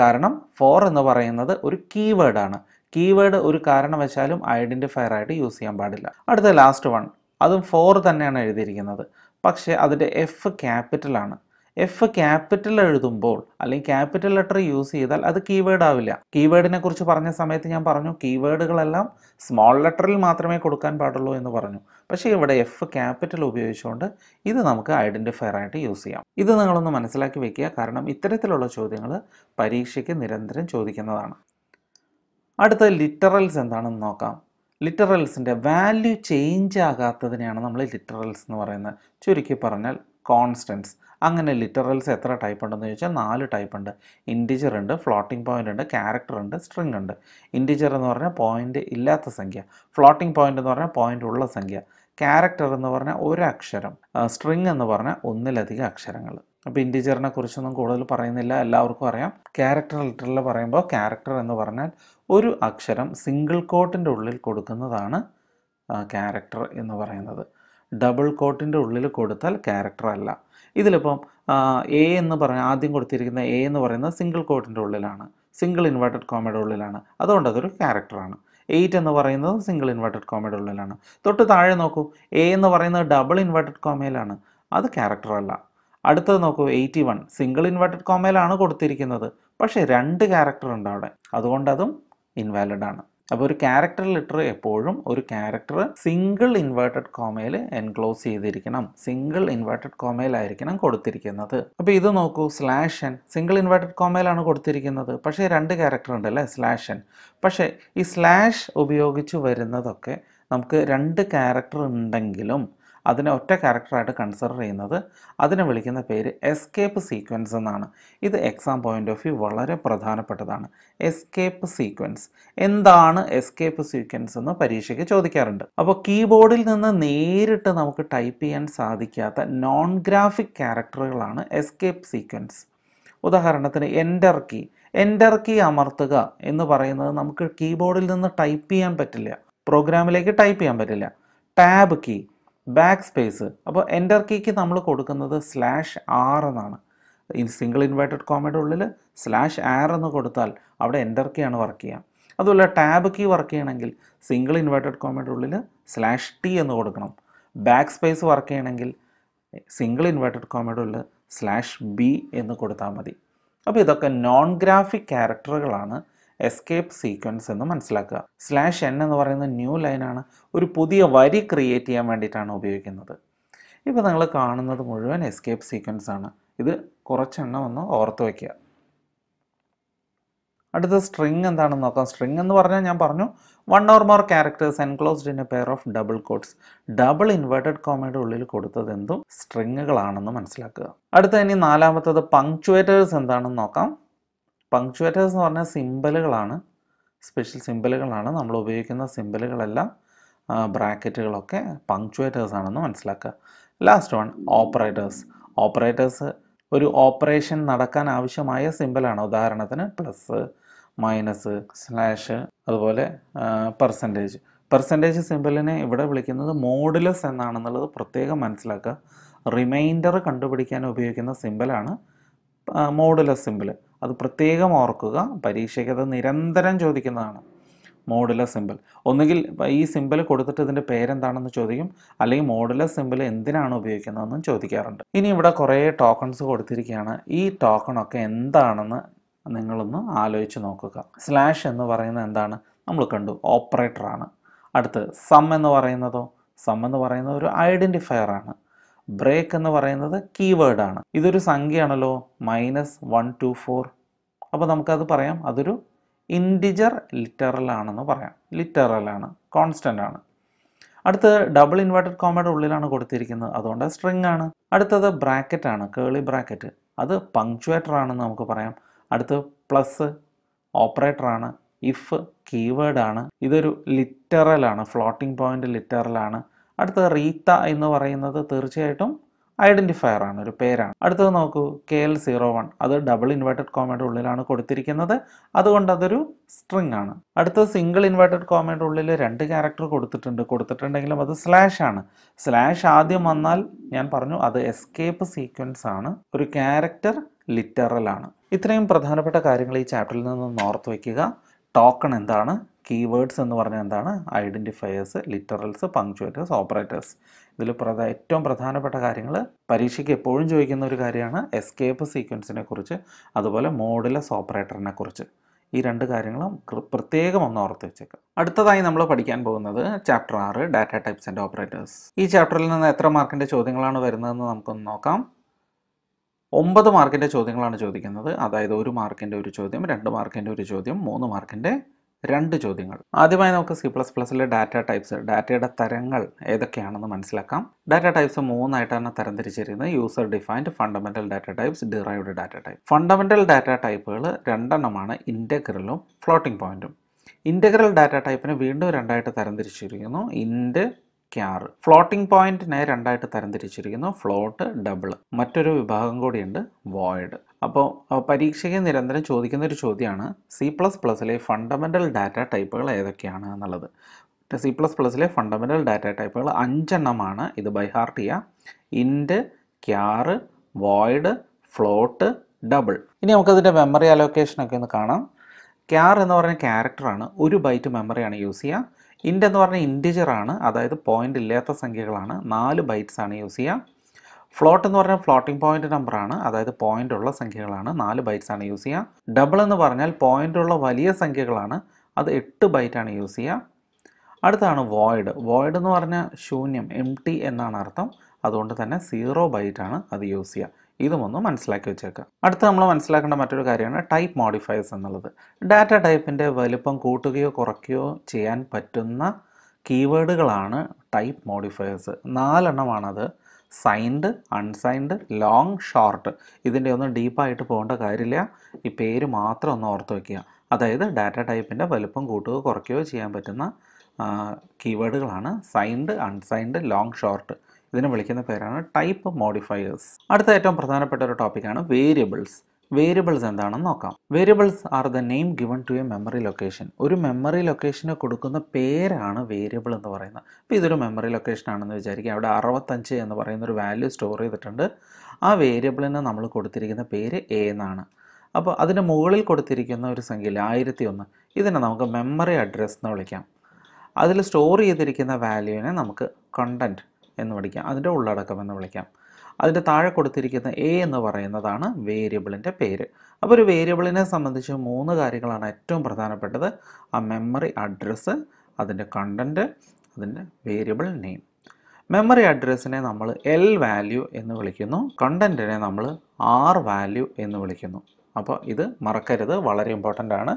കാരണം ഫോർ എന്ന് പറയുന്നത് ഒരു കീവേഡ് ആണ് കീവേഡ് ഒരു കാരണവശാലും ഐഡൻറ്റിഫയർ ആയിട്ട് യൂസ് ചെയ്യാൻ പാടില്ല അടുത്ത ലാസ്റ്റ് വൺ അതും ഫോർ തന്നെയാണ് എഴുതിയിരിക്കുന്നത് പക്ഷേ അതിൻ്റെ എഫ് ക്യാപിറ്റലാണ് എഫ് ക്യാപിറ്റൽ എഴുതുമ്പോൾ അല്ലെങ്കിൽ ക്യാപിറ്റൽ ലെറ്റർ യൂസ് ചെയ്താൽ അത് കീവേഡ് ആവില്ല കീവേഡിനെ കുറിച്ച് പറഞ്ഞ സമയത്ത് ഞാൻ പറഞ്ഞു കീവേഡുകളെല്ലാം സ്മോൾ ലെറ്ററിൽ മാത്രമേ കൊടുക്കാൻ പാടുള്ളൂ എന്ന് പറഞ്ഞു പക്ഷേ ഇവിടെ എഫ് ക്യാപിറ്റൽ ഉപയോഗിച്ചുകൊണ്ട് ഇത് നമുക്ക് ഐഡൻറ്റിഫയർ ആയിട്ട് യൂസ് ചെയ്യാം ഇത് നിങ്ങളൊന്ന് മനസ്സിലാക്കി വെക്കുക കാരണം ഇത്തരത്തിലുള്ള ചോദ്യങ്ങൾ പരീക്ഷയ്ക്ക് നിരന്തരം ചോദിക്കുന്നതാണ് അടുത്ത ലിറ്ററൽസ് എന്താണെന്ന് നോക്കാം ലിറ്ററൽസിൻ്റെ വാല്യൂ ചേഞ്ച് ആകാത്തതിനെയാണ് നമ്മൾ ലിറ്ററൽസ് എന്ന് പറയുന്നത് ചുരുക്കി പറഞ്ഞാൽ കോൺസ്റ്റൻസ് അങ്ങനെ ലിറ്ററൽസ് എത്ര ടൈപ്പ് ഉണ്ടെന്ന് ചോദിച്ചാൽ നാല് ടൈപ്പ് ഉണ്ട് ഇൻറ്റിജർ ഉണ്ട് ഫ്ലോട്ടിംഗ് പോയിൻ്റ് ഉണ്ട് ക്യാരക്ടർ ഉണ്ട് സ്ട്രിങ് ഉണ്ട് ഇൻറ്റിജർ എന്ന് പറഞ്ഞാൽ പോയിൻ്റ് ഇല്ലാത്ത സംഖ്യ ഫ്ലോട്ടിംഗ് പോയിൻ്റ് എന്ന് പറഞ്ഞാൽ പോയിൻ്റ് ഉള്ള സംഖ്യ ക്യാരക്ടർ എന്ന് പറഞ്ഞാൽ ഒരു അക്ഷരം സ്ട്രിങ് എന്ന് പറഞ്ഞാൽ ഒന്നിലധികം അക്ഷരങ്ങൾ അപ്പോൾ ഇൻറ്റിജറിനെ കുറിച്ചൊന്നും കൂടുതൽ പറയുന്നില്ല എല്ലാവർക്കും അറിയാം ക്യാരക്ടർ ലിറ്ററിൽ പറയുമ്പോൾ ക്യാരക്ടർ എന്ന് പറഞ്ഞാൽ ഒരു അക്ഷരം സിംഗിൾ കോട്ടിൻ്റെ ഉള്ളിൽ കൊടുക്കുന്നതാണ് ക്യാരക്ടർ എന്ന് പറയുന്നത് ഡബിൾ കോട്ടിൻ്റെ ഉള്ളിൽ കൊടുത്താൽ ക്യാരക്ടർ അല്ല ഇതിലിപ്പം എ എന്ന് പറഞ്ഞ ആദ്യം കൊടുത്തിരിക്കുന്ന എ എന്ന് പറയുന്നത് സിംഗിൾ കോട്ടിൻ്റെ ഉള്ളിലാണ് സിംഗിൾ ഇൻവേർട്ടഡ് കോമയുടെ ഉള്ളിലാണ് അതുകൊണ്ട് അതൊരു ക്യാരക്ടറാണ് എയ്റ്റ് എന്ന് പറയുന്നത് സിംഗിൾ ഇൻവേർട്ടഡ് കോമയുടെ ഉള്ളിലാണ് തൊട്ട് താഴെ നോക്കൂ എ എന്ന് പറയുന്നത് ഡബിൾ ഇൻവേർട്ടഡ് കോമയിലാണ് അത് ക്യാരക്ടറല്ല അടുത്തത് നോക്കൂ എയ്റ്റി വൺ സിംഗിൾ ഇൻവേർട്ടഡ് കോമയിലാണ് കൊടുത്തിരിക്കുന്നത് പക്ഷേ രണ്ട് ക്യാരക്ടർ ഉണ്ട് അവിടെ അതുകൊണ്ട് അതും ഇൻവാലിഡ് ആണ് അപ്പോൾ ഒരു ക്യാരക്ടർ ലെറ്റർ എപ്പോഴും ഒരു ക്യാരക്ടർ സിംഗിൾ ഇൻവേർട്ടഡ് കോമയിൽ എൻക്ലോസ് ചെയ്തിരിക്കണം സിംഗിൾ ഇൻവേർട്ടഡ് കോമയിലായിരിക്കണം കൊടുത്തിരിക്കുന്നത് അപ്പോൾ ഇത് നോക്കൂ സ്ലാഷൻ സിംഗിൾ ഇൻവേർട്ടഡ് കോമയിലാണ് കൊടുത്തിരിക്കുന്നത് പക്ഷേ രണ്ട് ക്യാരക്ടർ ഉണ്ട് അല്ലേ സ്ലാഷ് പക്ഷേ ഈ സ്ലാഷ് ഉപയോഗിച്ച് വരുന്നതൊക്കെ നമുക്ക് രണ്ട് ക്യാരക്ടർ ഉണ്ടെങ്കിലും അതിനെ ഒറ്റ ക്യാരക്ടറായിട്ട് കൺസിഡർ ചെയ്യുന്നത് അതിനെ വിളിക്കുന്ന പേര് എസ്കേപ്പ് സീക്വൻസ് എന്നാണ് ഇത് എക്സാം പോയിൻ്റ് ഓഫ് വ്യൂ വളരെ പ്രധാനപ്പെട്ടതാണ് എസ്കേപ്പ് സീക്വൻസ് എന്താണ് എസ്കേപ്പ് സീക്വൻസ് എന്ന് പരീക്ഷയ്ക്ക് ചോദിക്കാറുണ്ട് അപ്പോൾ കീബോർഡിൽ നിന്ന് നേരിട്ട് നമുക്ക് ടൈപ്പ് ചെയ്യാൻ സാധിക്കാത്ത നോൺ ഗ്രാഫിക് ക്യാരക്ടറുകളാണ് എസ്കേപ്പ് സീക്വൻസ് ഉദാഹരണത്തിന് എൻ്റർ കീ എൻ്റർ കീ അമർത്തുക എന്ന് പറയുന്നത് നമുക്ക് കീബോർഡിൽ നിന്ന് ടൈപ്പ് ചെയ്യാൻ പറ്റില്ല പ്രോഗ്രാമിലേക്ക് ടൈപ്പ് ചെയ്യാൻ പറ്റില്ല ടാബ് കീ ബാക്ക് സ്പേസ് അപ്പോൾ എൻ്റർ കീക്ക് നമ്മൾ കൊടുക്കുന്നത് സ്ലാഷ് ആർ എന്നാണ് സിംഗിൾ ഇൻവേർട്ടഡ് കോമയുടെ ഉള്ളിൽ സ്ലാഷ് ആർ എന്ന് കൊടുത്താൽ അവിടെ എൻ്റർ ആണ് വർക്ക് ചെയ്യുക അതുപോലെ ടാബ് കീ വർക്ക് ചെയ്യണമെങ്കിൽ സിംഗിൾ ഇൻവേർട്ടഡ് കോമയുടെ ഉള്ളിൽ സ്ലാഷ് ടി എന്ന് കൊടുക്കണം ബാക്ക് സ്പേസ് വർക്ക് ചെയ്യണമെങ്കിൽ സിംഗിൾ ഇൻവേർട്ടഡ് കോമയുടെ ഉള്ളിൽ സ്ലാഷ് ബി എന്ന് കൊടുത്താൽ മതി അപ്പോൾ ഇതൊക്കെ നോൺ ഗ്രാഫിക് ക്യാരക്ടറുകളാണ് എസ്കേപ്പ് സീക്വൻസ് എന്ന് മനസ്സിലാക്കുക സ്ലാഷ് എൻ എന്ന് പറയുന്ന ന്യൂ ലൈനാണ് ഒരു പുതിയ വരി ക്രിയേറ്റ് ചെയ്യാൻ വേണ്ടിയിട്ടാണ് ഉപയോഗിക്കുന്നത് ഇപ്പോൾ നിങ്ങൾ കാണുന്നത് മുഴുവൻ എസ്കേപ്പ് സീക്വൻസ് ആണ് ഇത് കുറച്ചെണ്ണം ഒന്ന് ഓർത്ത് വയ്ക്കുക അടുത്ത സ്ട്രിങ് എന്താണെന്ന് നോക്കാം സ്ട്രിങ് എന്ന് പറഞ്ഞാൽ ഞാൻ പറഞ്ഞു one or more characters enclosed in a pair of double quotes double inverted കോമയുടെ ഉള്ളിൽ കൊടുത്തത് എന്തും സ്ട്രിങ്ങുകളാണെന്ന് മനസ്സിലാക്കുക അടുത്ത ഇനി നാലാമത്തത് പങ്ക്ച്വേറ്റേഴ്സ് എന്താണെന്ന് നോക്കാം പങ്ക്ച്വേറ്റേഴ്സ് എന്ന് പറഞ്ഞാൽ സിമ്പലുകളാണ് സ്പെഷ്യൽ സിമ്പലുകളാണ് നമ്മൾ ഉപയോഗിക്കുന്ന സിമ്പലുകളെല്ലാം ബ്രാക്കറ്റുകളൊക്കെ പങ്ക്ച്വേറ്റേഴ്സ് ആണെന്ന് മനസ്സിലാക്കുക ലാസ്റ്റ് വൺ ഓപ്പറേറ്റേഴ്സ് ഓപ്പറേറ്റേഴ്സ് ഒരു ഓപ്പറേഷൻ നടക്കാൻ ആവശ്യമായ സിമ്പിളാണ് ഉദാഹരണത്തിന് പ്ലസ് മൈനസ് സ്ലാഷ് അതുപോലെ പെർസെൻറ്റേജ് പെർസെൻറ്റേജ് സിമ്പിളിനെ ഇവിടെ വിളിക്കുന്നത് മോഡുലസ് എന്നാണെന്നുള്ളത് പ്രത്യേകം മനസ്സിലാക്കുക റിമൈൻഡർ കണ്ടുപിടിക്കാൻ ഉപയോഗിക്കുന്ന സിമ്പിളാണ് മോഡുലസ് സിമ്പിൾ അത് പ്രത്യേകം ഓർക്കുക അത് നിരന്തരം ചോദിക്കുന്നതാണ് മോഡുലർ സിമ്പിൾ ഒന്നുകിൽ ഈ സിമ്പിൾ കൊടുത്തിട്ട് ഇതിൻ്റെ പേരെന്താണെന്ന് ചോദിക്കും അല്ലെങ്കിൽ മോഡുലർ സിമ്പിൾ എന്തിനാണ് ഉപയോഗിക്കുന്നതെന്നും ചോദിക്കാറുണ്ട് ഇനി ഇവിടെ കുറേ ടോക്കൺസ് കൊടുത്തിരിക്കുകയാണ് ഈ ടോക്കണൊക്കെ എന്താണെന്ന് നിങ്ങളൊന്ന് ആലോചിച്ച് നോക്കുക സ്ലാഷ് എന്ന് പറയുന്നത് എന്താണ് നമ്മൾ കണ്ടു ഓപ്പറേറ്ററാണ് അടുത്ത് സം എന്ന് പറയുന്നതോ സം എന്ന് പറയുന്നത് ഒരു ഐഡൻറ്റിഫയർ ആണ് ബ്രേക്ക് എന്ന് പറയുന്നത് കീവേഡാണ് ഇതൊരു സംഖ്യയാണല്ലോ മൈനസ് വൺ ടു ഫോർ അപ്പോൾ നമുക്കത് പറയാം അതൊരു ഇൻഡിജർ ലിറ്ററലാണെന്ന് പറയാം ലിറ്ററലാണ് കോൺസ്റ്റൻ്റ് ആണ് അടുത്ത് ഡബിൾ ഇൻവേർട്ടഡ് കോമയുടെ ഉള്ളിലാണ് കൊടുത്തിരിക്കുന്നത് അതുകൊണ്ട് സ്ട്രിങ് ആണ് അടുത്തത് ബ്രാക്കറ്റ് ആണ് കേളി ബ്രാക്കറ്റ് അത് പങ്ക്ച്വേറ്റർ ആണെന്ന് നമുക്ക് പറയാം അടുത്ത് പ്ലസ് ഓപ്പറേറ്റർ ആണ് ഇഫ് കീവേഡ് ആണ് ഇതൊരു ലിറ്ററലാണ് ഫ്ലോട്ടിംഗ് പോയിൻ്റ് ലിറ്ററലാണ് അടുത്തത് റീത്ത എന്ന് പറയുന്നത് തീർച്ചയായിട്ടും ഐഡൻറ്റിഫയർ ആണ് ഒരു പേരാണ് അടുത്തത് നോക്കൂ കെ എൽ സീറോ വൺ അത് ഡബിൾ ഇൻവേർട്ടഡ് കോമയുടെ ഉള്ളിലാണ് കൊടുത്തിരിക്കുന്നത് അതുകൊണ്ട് അതൊരു സ്ട്രിങ് ആണ് അടുത്തത് സിംഗിൾ ഇൻവേർട്ടഡ് കോമയുടെ ഉള്ളിൽ രണ്ട് ക്യാരക്ടർ കൊടുത്തിട്ടുണ്ട് കൊടുത്തിട്ടുണ്ടെങ്കിലും അത് സ്ലാഷ് ആണ് സ്ലാഷ് ആദ്യം വന്നാൽ ഞാൻ പറഞ്ഞു അത് എസ്കേപ്പ് സീക്വൻസ് ആണ് ഒരു ക്യാരക്ടർ ലിറ്ററൽ ആണ് ഇത്രയും പ്രധാനപ്പെട്ട കാര്യങ്ങൾ ഈ ചാപ്റ്ററിൽ നിന്ന് ഓർത്ത് വയ്ക്കുക ടോക്കൺ എന്താണ് കീവേഡ്സ് എന്ന് പറഞ്ഞാൽ എന്താണ് ഐഡൻറ്റിഫയേഴ്സ് ലിറ്ററൽസ് പങ്ക്ച്വേറ്റേഴ്സ് ഓപ്പറേറ്റേഴ്സ് ഇതിൽ പ്രധാ ഏറ്റവും പ്രധാനപ്പെട്ട കാര്യങ്ങൾ പരീക്ഷയ്ക്ക് എപ്പോഴും ചോദിക്കുന്ന ഒരു കാര്യമാണ് എസ്കേപ്പ് സീക്വൻസിനെ കുറിച്ച് അതുപോലെ മോഡുലസ് ഓപ്പറേറ്ററിനെ കുറിച്ച് ഈ രണ്ട് കാര്യങ്ങളും പ്രത്യേകം ഒന്ന് ഓർത്ത് വെച്ചേക്കാം അടുത്തതായി നമ്മൾ പഠിക്കാൻ പോകുന്നത് ചാപ്റ്റർ ആറ് ഡാറ്റ ടൈപ്സ് ആൻഡ് ഓപ്പറേറ്റേഴ്സ് ഈ ചാപ്റ്ററിൽ നിന്ന് എത്ര മാർക്കിൻ്റെ ചോദ്യങ്ങളാണ് വരുന്നതെന്ന് നമുക്കൊന്ന് നോക്കാം ഒമ്പത് മാർക്കിൻ്റെ ചോദ്യങ്ങളാണ് ചോദിക്കുന്നത് അതായത് ഒരു മാർക്കിൻ്റെ ഒരു ചോദ്യം രണ്ട് മാർക്കിൻ്റെ ഒരു ചോദ്യം മൂന്ന് മാർക്കിൻ്റെ രണ്ട് ചോദ്യങ്ങൾ ആദ്യമായി നമുക്ക് സി പ്ലസ് പ്ലസ്സിലെ ഡാറ്റ ടൈപ്സ് ഡാറ്റയുടെ തരങ്ങൾ ഏതൊക്കെയാണെന്ന് മനസ്സിലാക്കാം ഡാറ്റ ടൈപ്സ് മൂന്നായിട്ടാണ് തരംതിരിച്ചിരിക്കുന്നത് user defined fundamental data types derived data type fundamental data ടൈപ്പുകൾ രണ്ടെണ്ണമാണ് ഇൻറ്റഗ്രലും ഫ്ലോട്ടിംഗ് പോയിന്റും ഇൻറ്റഗ്രൽ ഡാറ്റ ടൈപ്പിനെ വീണ്ടും രണ്ടായിട്ട് തരംതിരിച്ചിരിക്കുന്നു ഇൻഡ് ക്യാറ് ഫ്ലോട്ടിംഗ് പോയിന്റിനെ രണ്ടായിട്ട് തരംതിരിച്ചിരിക്കുന്നു ഫ്ലോട്ട് ഡബിൾ മറ്റൊരു വിഭാഗം കൂടിയുണ്ട് വോയിഡ് അപ്പോൾ പരീക്ഷയ്ക്ക് നിരന്തരം ചോദിക്കുന്ന ഒരു ചോദ്യമാണ് സി പ്ലസ് പ്ലസ്സിലെ ഫണ്ടമെൻ്റൽ ഡാറ്റ ടൈപ്പുകൾ ഏതൊക്കെയാണ് എന്നുള്ളത് സി പ്ലസ് പ്ലസ്സിലെ ഫണ്ടമെൻ്റൽ ഡാറ്റ ടൈപ്പുകൾ അഞ്ചെണ്ണമാണ് ഇത് ബൈഹാർട്ട് ചെയ്യുക ഇൻഡ് ക്യാറ് വോയിഡ് ഫ്ലോട്ട് ഡബിൾ ഇനി നമുക്കതിൻ്റെ മെമ്മറി അലോക്കേഷനൊക്കെ ഒന്ന് കാണാം ക്യാർ എന്ന് പറയുന്ന ക്യാരക്ടറാണ് ഒരു ബൈറ്റ് മെമ്മറിയാണ് യൂസ് ചെയ്യുക ഇൻ്റ് എന്ന് പറഞ്ഞാൽ ഇൻറ്റിജറാണ് അതായത് പോയിൻ്റ് ഇല്ലാത്ത സംഖ്യകളാണ് നാല് ബൈറ്റ്സ് ആണ് യൂസ് ചെയ്യുക ഫ്ലോട്ട് എന്ന് പറഞ്ഞാൽ ഫ്ലോട്ടിംഗ് പോയിന്റ് നമ്പർ ആണ് അതായത് പോയിന്റ് ഉള്ള സംഖ്യകളാണ് നാല് ബൈറ്റ്സ് ആണ് യൂസ് ചെയ്യുക ഡബിൾ എന്ന് പറഞ്ഞാൽ പോയിന്റ് ഉള്ള വലിയ സംഖ്യകളാണ് അത് എട്ട് ബൈറ്റ് ആണ് യൂസ് ചെയ്യുക അടുത്താണ് വോയിഡ് വോയിഡ് എന്ന് പറഞ്ഞാൽ ശൂന്യം എം ടി എന്നാണ് അർത്ഥം അതുകൊണ്ട് തന്നെ സീറോ ബൈറ്റ് ആണ് അത് യൂസ് ചെയ്യുക ഇതും ഒന്ന് മനസ്സിലാക്കി വെച്ചേക്കാം അടുത്ത നമ്മൾ മനസ്സിലാക്കേണ്ട മറ്റൊരു കാര്യമാണ് ടൈപ്പ് മോഡിഫയേഴ്സ് എന്നുള്ളത് ഡാറ്റ ടൈപ്പിൻ്റെ വലുപ്പം കൂട്ടുകയോ കുറയ്ക്കുകയോ ചെയ്യാൻ പറ്റുന്ന കീവേഡുകളാണ് ടൈപ്പ് മോഡിഫയേഴ്സ് നാലെണ്ണമാണത് സൈൻഡ് അൺസൈൻഡ് ലോങ് ഷോർട്ട് ഇതിൻ്റെ ഒന്നും ഡീപ്പായിട്ട് പോകേണ്ട കാര്യമില്ല ഈ പേര് മാത്രം ഒന്ന് ഓർത്ത് വയ്ക്കുക അതായത് ഡാറ്റ ടൈപ്പിൻ്റെ വലുപ്പം കൂട്ടുകയോ കുറയ്ക്കുകയോ ചെയ്യാൻ പറ്റുന്ന കീവേഡുകളാണ് സൈൻഡ് അൺസൈൻഡ് ലോങ് ഷോർട്ട് ഇതിനെ വിളിക്കുന്ന പേരാണ് ടൈപ്പ് മോഡിഫയേഴ്സ് അടുത്ത ഏറ്റവും പ്രധാനപ്പെട്ട ഒരു ടോപ്പിക്കാണ് വേരിയബിൾസ് വേരിയബിൾസ് എന്താണെന്ന് നോക്കാം variables are the name given to a memory location ഒരു മെമ്മറി ലൊക്കേഷന് കൊടുക്കുന്ന പേരാണ് വേരിയബിൾ എന്ന് പറയുന്നത് അപ്പോൾ ഇതൊരു മെമ്മറി ലൊക്കേഷൻ ആണെന്ന് വിചാരിക്കുക അവിടെ അറുപത്തഞ്ച് എന്ന് പറയുന്ന ഒരു വാല്യൂ സ്റ്റോർ ചെയ്തിട്ടുണ്ട് ആ വേരിയബിളിന് നമ്മൾ കൊടുത്തിരിക്കുന്ന പേര് എ എന്നാണ് അപ്പോൾ അതിൻ്റെ മുകളിൽ കൊടുത്തിരിക്കുന്ന ഒരു സംഖ്യയിൽ ആയിരത്തി ഒന്ന് ഇതിനെ നമുക്ക് മെമ്മറി അഡ്രസ്സ് എന്ന് വിളിക്കാം അതിൽ സ്റ്റോർ ചെയ്തിരിക്കുന്ന വാല്യൂവിനെ നമുക്ക് കണ്ടൻറ്റ് എന്ന് പഠിക്കാം അതിൻ്റെ ഉള്ളടക്കം എന്ന് വിളിക്കാം അതിൻ്റെ താഴെ കൊടുത്തിരിക്കുന്ന എ എന്ന് പറയുന്നതാണ് വേരിയബിളിൻ്റെ പേര് അപ്പോൾ ഒരു വേരിയബിളിനെ സംബന്ധിച്ച് മൂന്ന് കാര്യങ്ങളാണ് ഏറ്റവും പ്രധാനപ്പെട്ടത് ആ മെമ്മറി അഡ്രസ്സ് അതിൻ്റെ കണ്ടൻറ്റ് അതിൻ്റെ വേരിയബിൾ നെയിം മെമ്മറി അഡ്രസ്സിനെ നമ്മൾ എൽ വാല്യൂ എന്ന് വിളിക്കുന്നു കണ്ടൻറ്റിനെ നമ്മൾ ആർ വാല്യൂ എന്ന് വിളിക്കുന്നു അപ്പോൾ ഇത് മറക്കരുത് വളരെ ഇമ്പോർട്ടൻ്റ് ആണ്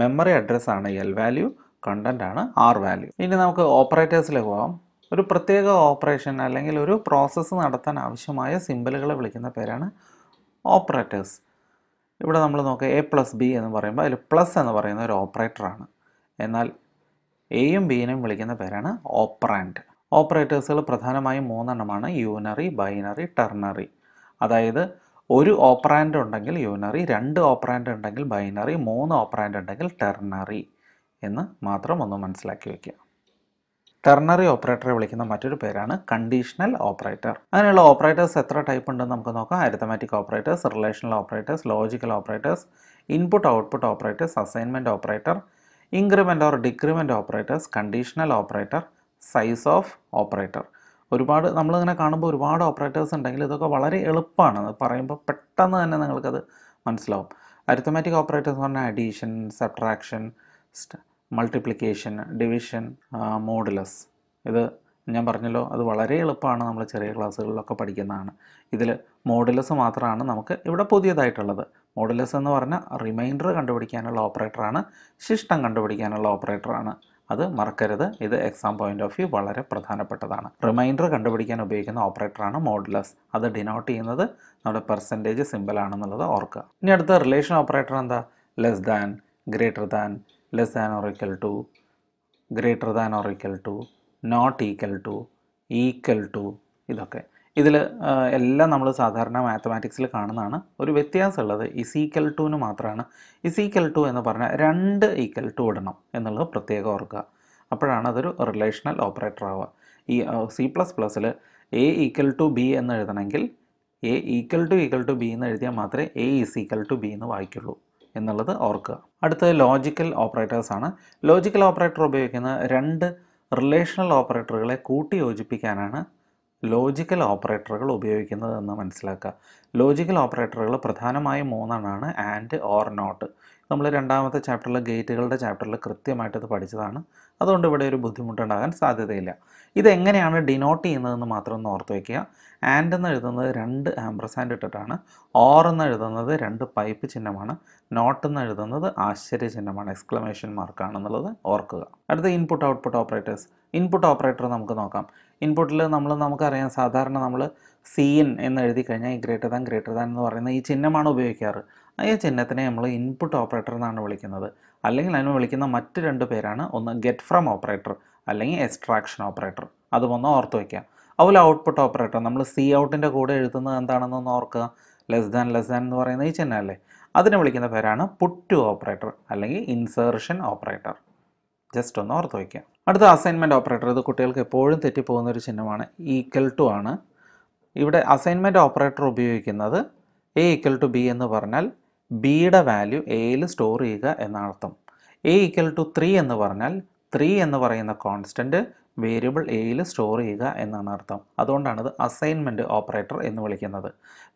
മെമ്മറി അഡ്രസ്സാണ് എൽ വാല്യൂ കണ്ടൻറ്റാണ് ആണ് ആർ വാല്യൂ ഇനി നമുക്ക് ഓപ്പറേറ്റേഴ്സിലേക്ക് പോകാം ഒരു പ്രത്യേക ഓപ്പറേഷൻ അല്ലെങ്കിൽ ഒരു പ്രോസസ്സ് നടത്താൻ ആവശ്യമായ സിമ്പിളുകളെ വിളിക്കുന്ന പേരാണ് ഓപ്പറേറ്റേഴ്സ് ഇവിടെ നമ്മൾ നോക്കുക എ പ്ലസ് ബി എന്ന് പറയുമ്പോൾ അതിൽ പ്ലസ് എന്ന് പറയുന്ന ഒരു ഓപ്പറേറ്ററാണ് എന്നാൽ എയും ബിയിനെയും വിളിക്കുന്ന പേരാണ് ഓപ്പറാൻഡ് ഓപ്പറേറ്റേഴ്സുകൾ പ്രധാനമായും മൂന്നെണ്ണമാണ് യൂനറി ബൈനറി ടെർണറി അതായത് ഒരു ഓപ്പറാൻഡ് ഉണ്ടെങ്കിൽ യൂനറി രണ്ട് ഓപ്പറാൻഡ് ഉണ്ടെങ്കിൽ ബൈനറി മൂന്ന് ഓപ്പറാൻഡ് ഉണ്ടെങ്കിൽ ടെർണറി എന്ന് മാത്രം ഒന്ന് മനസ്സിലാക്കി വയ്ക്കുക ടെർണറി ഓപ്പറേറ്ററെ വിളിക്കുന്ന മറ്റൊരു പേരാണ് കണ്ടീഷണൽ ഓപ്പറേറ്റർ അങ്ങനെയുള്ള ഓപ്പറേറ്റേഴ്സ് എത്ര ടൈപ്പ് ഉണ്ടെന്ന് നമുക്ക് നോക്കാം arithmetic operators relational operators logical operators input output operators assignment operator increment or decrement operators conditional operator size of operator ഒരുപാട് നമ്മളിങ്ങനെ കാണുമ്പോൾ ഒരുപാട് ഓപ്പറേറ്റേഴ്സ് ഉണ്ടെങ്കിൽ ഇതൊക്കെ വളരെ എളുപ്പമാണ് അത് പറയുമ്പോൾ പെട്ടെന്ന് തന്നെ നിങ്ങൾക്കത് മനസ്സിലാവും അരിത്തമാറ്റിക് ഓപ്പറേറ്റേഴ്സ് എന്ന് പറഞ്ഞാൽ addition subtraction multiplication division modulus ഇത് ഞാൻ പറഞ്ഞല്ലോ അത് വളരെ എളുപ്പമാണ് നമ്മൾ ചെറിയ ക്ലാസ്സുകളിലൊക്കെ പഠിക്കുന്നതാണ് ഇതിൽ മോഡുലസ് മാത്രമാണ് നമുക്ക് ഇവിടെ പുതിയതായിട്ടുള്ളത് മോഡുലസ് എന്ന് പറഞ്ഞാൽ റിമൈൻഡർ കണ്ടുപിടിക്കാനുള്ള ഓപ്പറേറ്ററാണ് ശിഷ്ടം കണ്ടുപിടിക്കാനുള്ള ഓപ്പറേറ്ററാണ് അത് മറക്കരുത് ഇത് എക്സാം പോയിന്റ് ഓഫ് വ്യൂ വളരെ പ്രധാനപ്പെട്ടതാണ് റിമൈൻഡർ കണ്ടുപിടിക്കാൻ ഉപയോഗിക്കുന്ന ഓപ്പറേറ്ററാണ് മോഡുലസ് അത് ഡിനോട്ട് ചെയ്യുന്നത് നമ്മുടെ പെർസെൻറ്റേജ് സിമ്പിൾ ആണെന്നുള്ളത് ഓർക്കുക ഇനി അടുത്ത റിലേഷൻ ഓപ്പറേറ്റർ എന്താ less than greater than less than or equal to greater than or equal to not equal to equal to ഇതൊക്കെ ഇതിൽ എല്ലാം നമ്മൾ സാധാരണ മാത്തമാറ്റിക്സിൽ കാണുന്നതാണ് ഒരു വ്യത്യാസമുള്ളത് ഇസ് ഈക്വൽ ടുവിന് മാത്രമാണ് ഇസ് ഈക്വൽ ടു എന്ന് പറഞ്ഞാൽ രണ്ട് ഈക്വൽ ടു ഇടണം എന്നുള്ളത് പ്രത്യേകം ഓർക്കുക അപ്പോഴാണ് അതൊരു റിലേഷണൽ ഓപ്പറേറ്റർ ആവുക ഈ സി പ്ലസ് പ്ലസ്സിൽ എ ഈക്വൽ ടു ബി എന്ന് എഴുതണമെങ്കിൽ A equal to equal to B എന്ന് എഴുതിയാൽ മാത്രമേ A is equal to B എന്ന് വായിക്കുള്ളൂ എന്നുള്ളത് ഓർക്കുക അടുത്തത് ലോജിക്കൽ ഓപ്പറേറ്റേഴ്സ് ആണ് ലോജിക്കൽ ഓപ്പറേറ്റർ ഉപയോഗിക്കുന്ന രണ്ട് റിലേഷണൽ ഓപ്പറേറ്ററുകളെ കൂട്ടി യോജിപ്പിക്കാനാണ് ലോജിക്കൽ ഓപ്പറേറ്ററുകൾ ഉപയോഗിക്കുന്നത് എന്ന് മനസ്സിലാക്കുക ലോജിക്കൽ ഓപ്പറേറ്ററുകൾ പ്രധാനമായും മൂന്നെണ്ണമാണ് ആൻഡ് ഓർ നോട്ട് നമ്മൾ രണ്ടാമത്തെ ചാപ്റ്ററിൽ ഗേറ്റുകളുടെ ചാപ്റ്ററിൽ കൃത്യമായിട്ട് ഇത് പഠിച്ചതാണ് അതുകൊണ്ട് ഇവിടെ ഒരു ബുദ്ധിമുട്ടുണ്ടാകാൻ സാധ്യതയില്ല ഇതെങ്ങനെയാണ് ഡിനോട്ട് ചെയ്യുന്നതെന്ന് മാത്രം ഒന്ന് ഓർത്ത് വയ്ക്കുക ആൻഡ് എന്ന് എഴുതുന്നത് രണ്ട് ആംബ്രസാൻഡ് ഇട്ടിട്ടാണ് ഓർ എന്ന് എഴുതുന്നത് രണ്ട് പൈപ്പ് ചിഹ്നമാണ് നോട്ട് എന്ന് എഴുതുന്നത് ആശ്ചര്യ ചിഹ്നമാണ് എക്സ്ക്ലമേഷൻ മാർക്കാണെന്നുള്ളത് ഓർക്കുക അടുത്ത input output operators input operator നമുക്ക് നോക്കാം ഇൻപുട്ടിൽ നമ്മൾ നമുക്കറിയാം സാധാരണ നമ്മൾ സി ഇൻ എന്ന് എഴുതി കഴിഞ്ഞാൽ ഈ ഗ്രേറ്റർ ദാൻ ഗ്രേറ്റർ ദാൻ എന്ന് പറയുന്ന ഈ ചിഹ്നമാണ് ഉപയോഗിക്കാറ് ഈ ചിഹ്നത്തിനെ നമ്മൾ ഇൻപുട്ട് ഓപ്പറേറ്റർ എന്നാണ് വിളിക്കുന്നത് അല്ലെങ്കിൽ അതിന് വിളിക്കുന്ന മറ്റ് രണ്ട് പേരാണ് ഒന്ന് ഗെറ്റ് ഫ്രം ഓപ്പറേറ്റർ അല്ലെങ്കിൽ എക്സ്ട്രാക്ഷൻ ഓപ്പറേറ്റർ അതുമൊന്ന് ഓർത്ത് വയ്ക്കാം അതുപോലെ ഔട്ട്പുട്ട് ഓപ്പറേറ്റർ നമ്മൾ സി ഔട്ടിൻ്റെ കൂടെ എഴുതുന്നത് എന്താണെന്നൊന്ന് ഓർക്കുക ലെസ് ദാൻ ലെസ് ദാൻ എന്ന് പറയുന്ന ഈ അല്ലേ അതിനെ വിളിക്കുന്ന പേരാണ് പുട്ടു ഓപ്പറേറ്റർ അല്ലെങ്കിൽ ഇൻസേർഷൻ ഓപ്പറേറ്റർ ജസ്റ്റ് ഒന്ന് ഓർത്ത് വയ്ക്കാം അടുത്ത അസൈൻമെൻറ്റ് ഓപ്പറേറ്റർ ഇത് കുട്ടികൾക്ക് എപ്പോഴും തെറ്റിപ്പോകുന്ന ഒരു ചിഹ്നമാണ് ഈക്വൽ ടു ആണ് ഇവിടെ അസൈൻമെൻറ്റ് ഓപ്പറേറ്റർ ഉപയോഗിക്കുന്നത് എ ഈക്വൽ ടു ബി എന്ന് പറഞ്ഞാൽ ബിയുടെ വാല്യൂ എയിൽ സ്റ്റോർ ചെയ്യുക എന്നാണ് അർത്ഥം എ ഈക്വൽ ടു ത്രീ എന്ന് പറഞ്ഞാൽ ത്രീ എന്ന് പറയുന്ന കോൺസ്റ്റൻറ്റ് വേരിയബിൾ എയിൽ സ്റ്റോർ ചെയ്യുക എന്നാണ് അർത്ഥം അതുകൊണ്ടാണ് ഇത് അസൈൻമെൻറ്റ് ഓപ്പറേറ്റർ എന്ന് വിളിക്കുന്നത്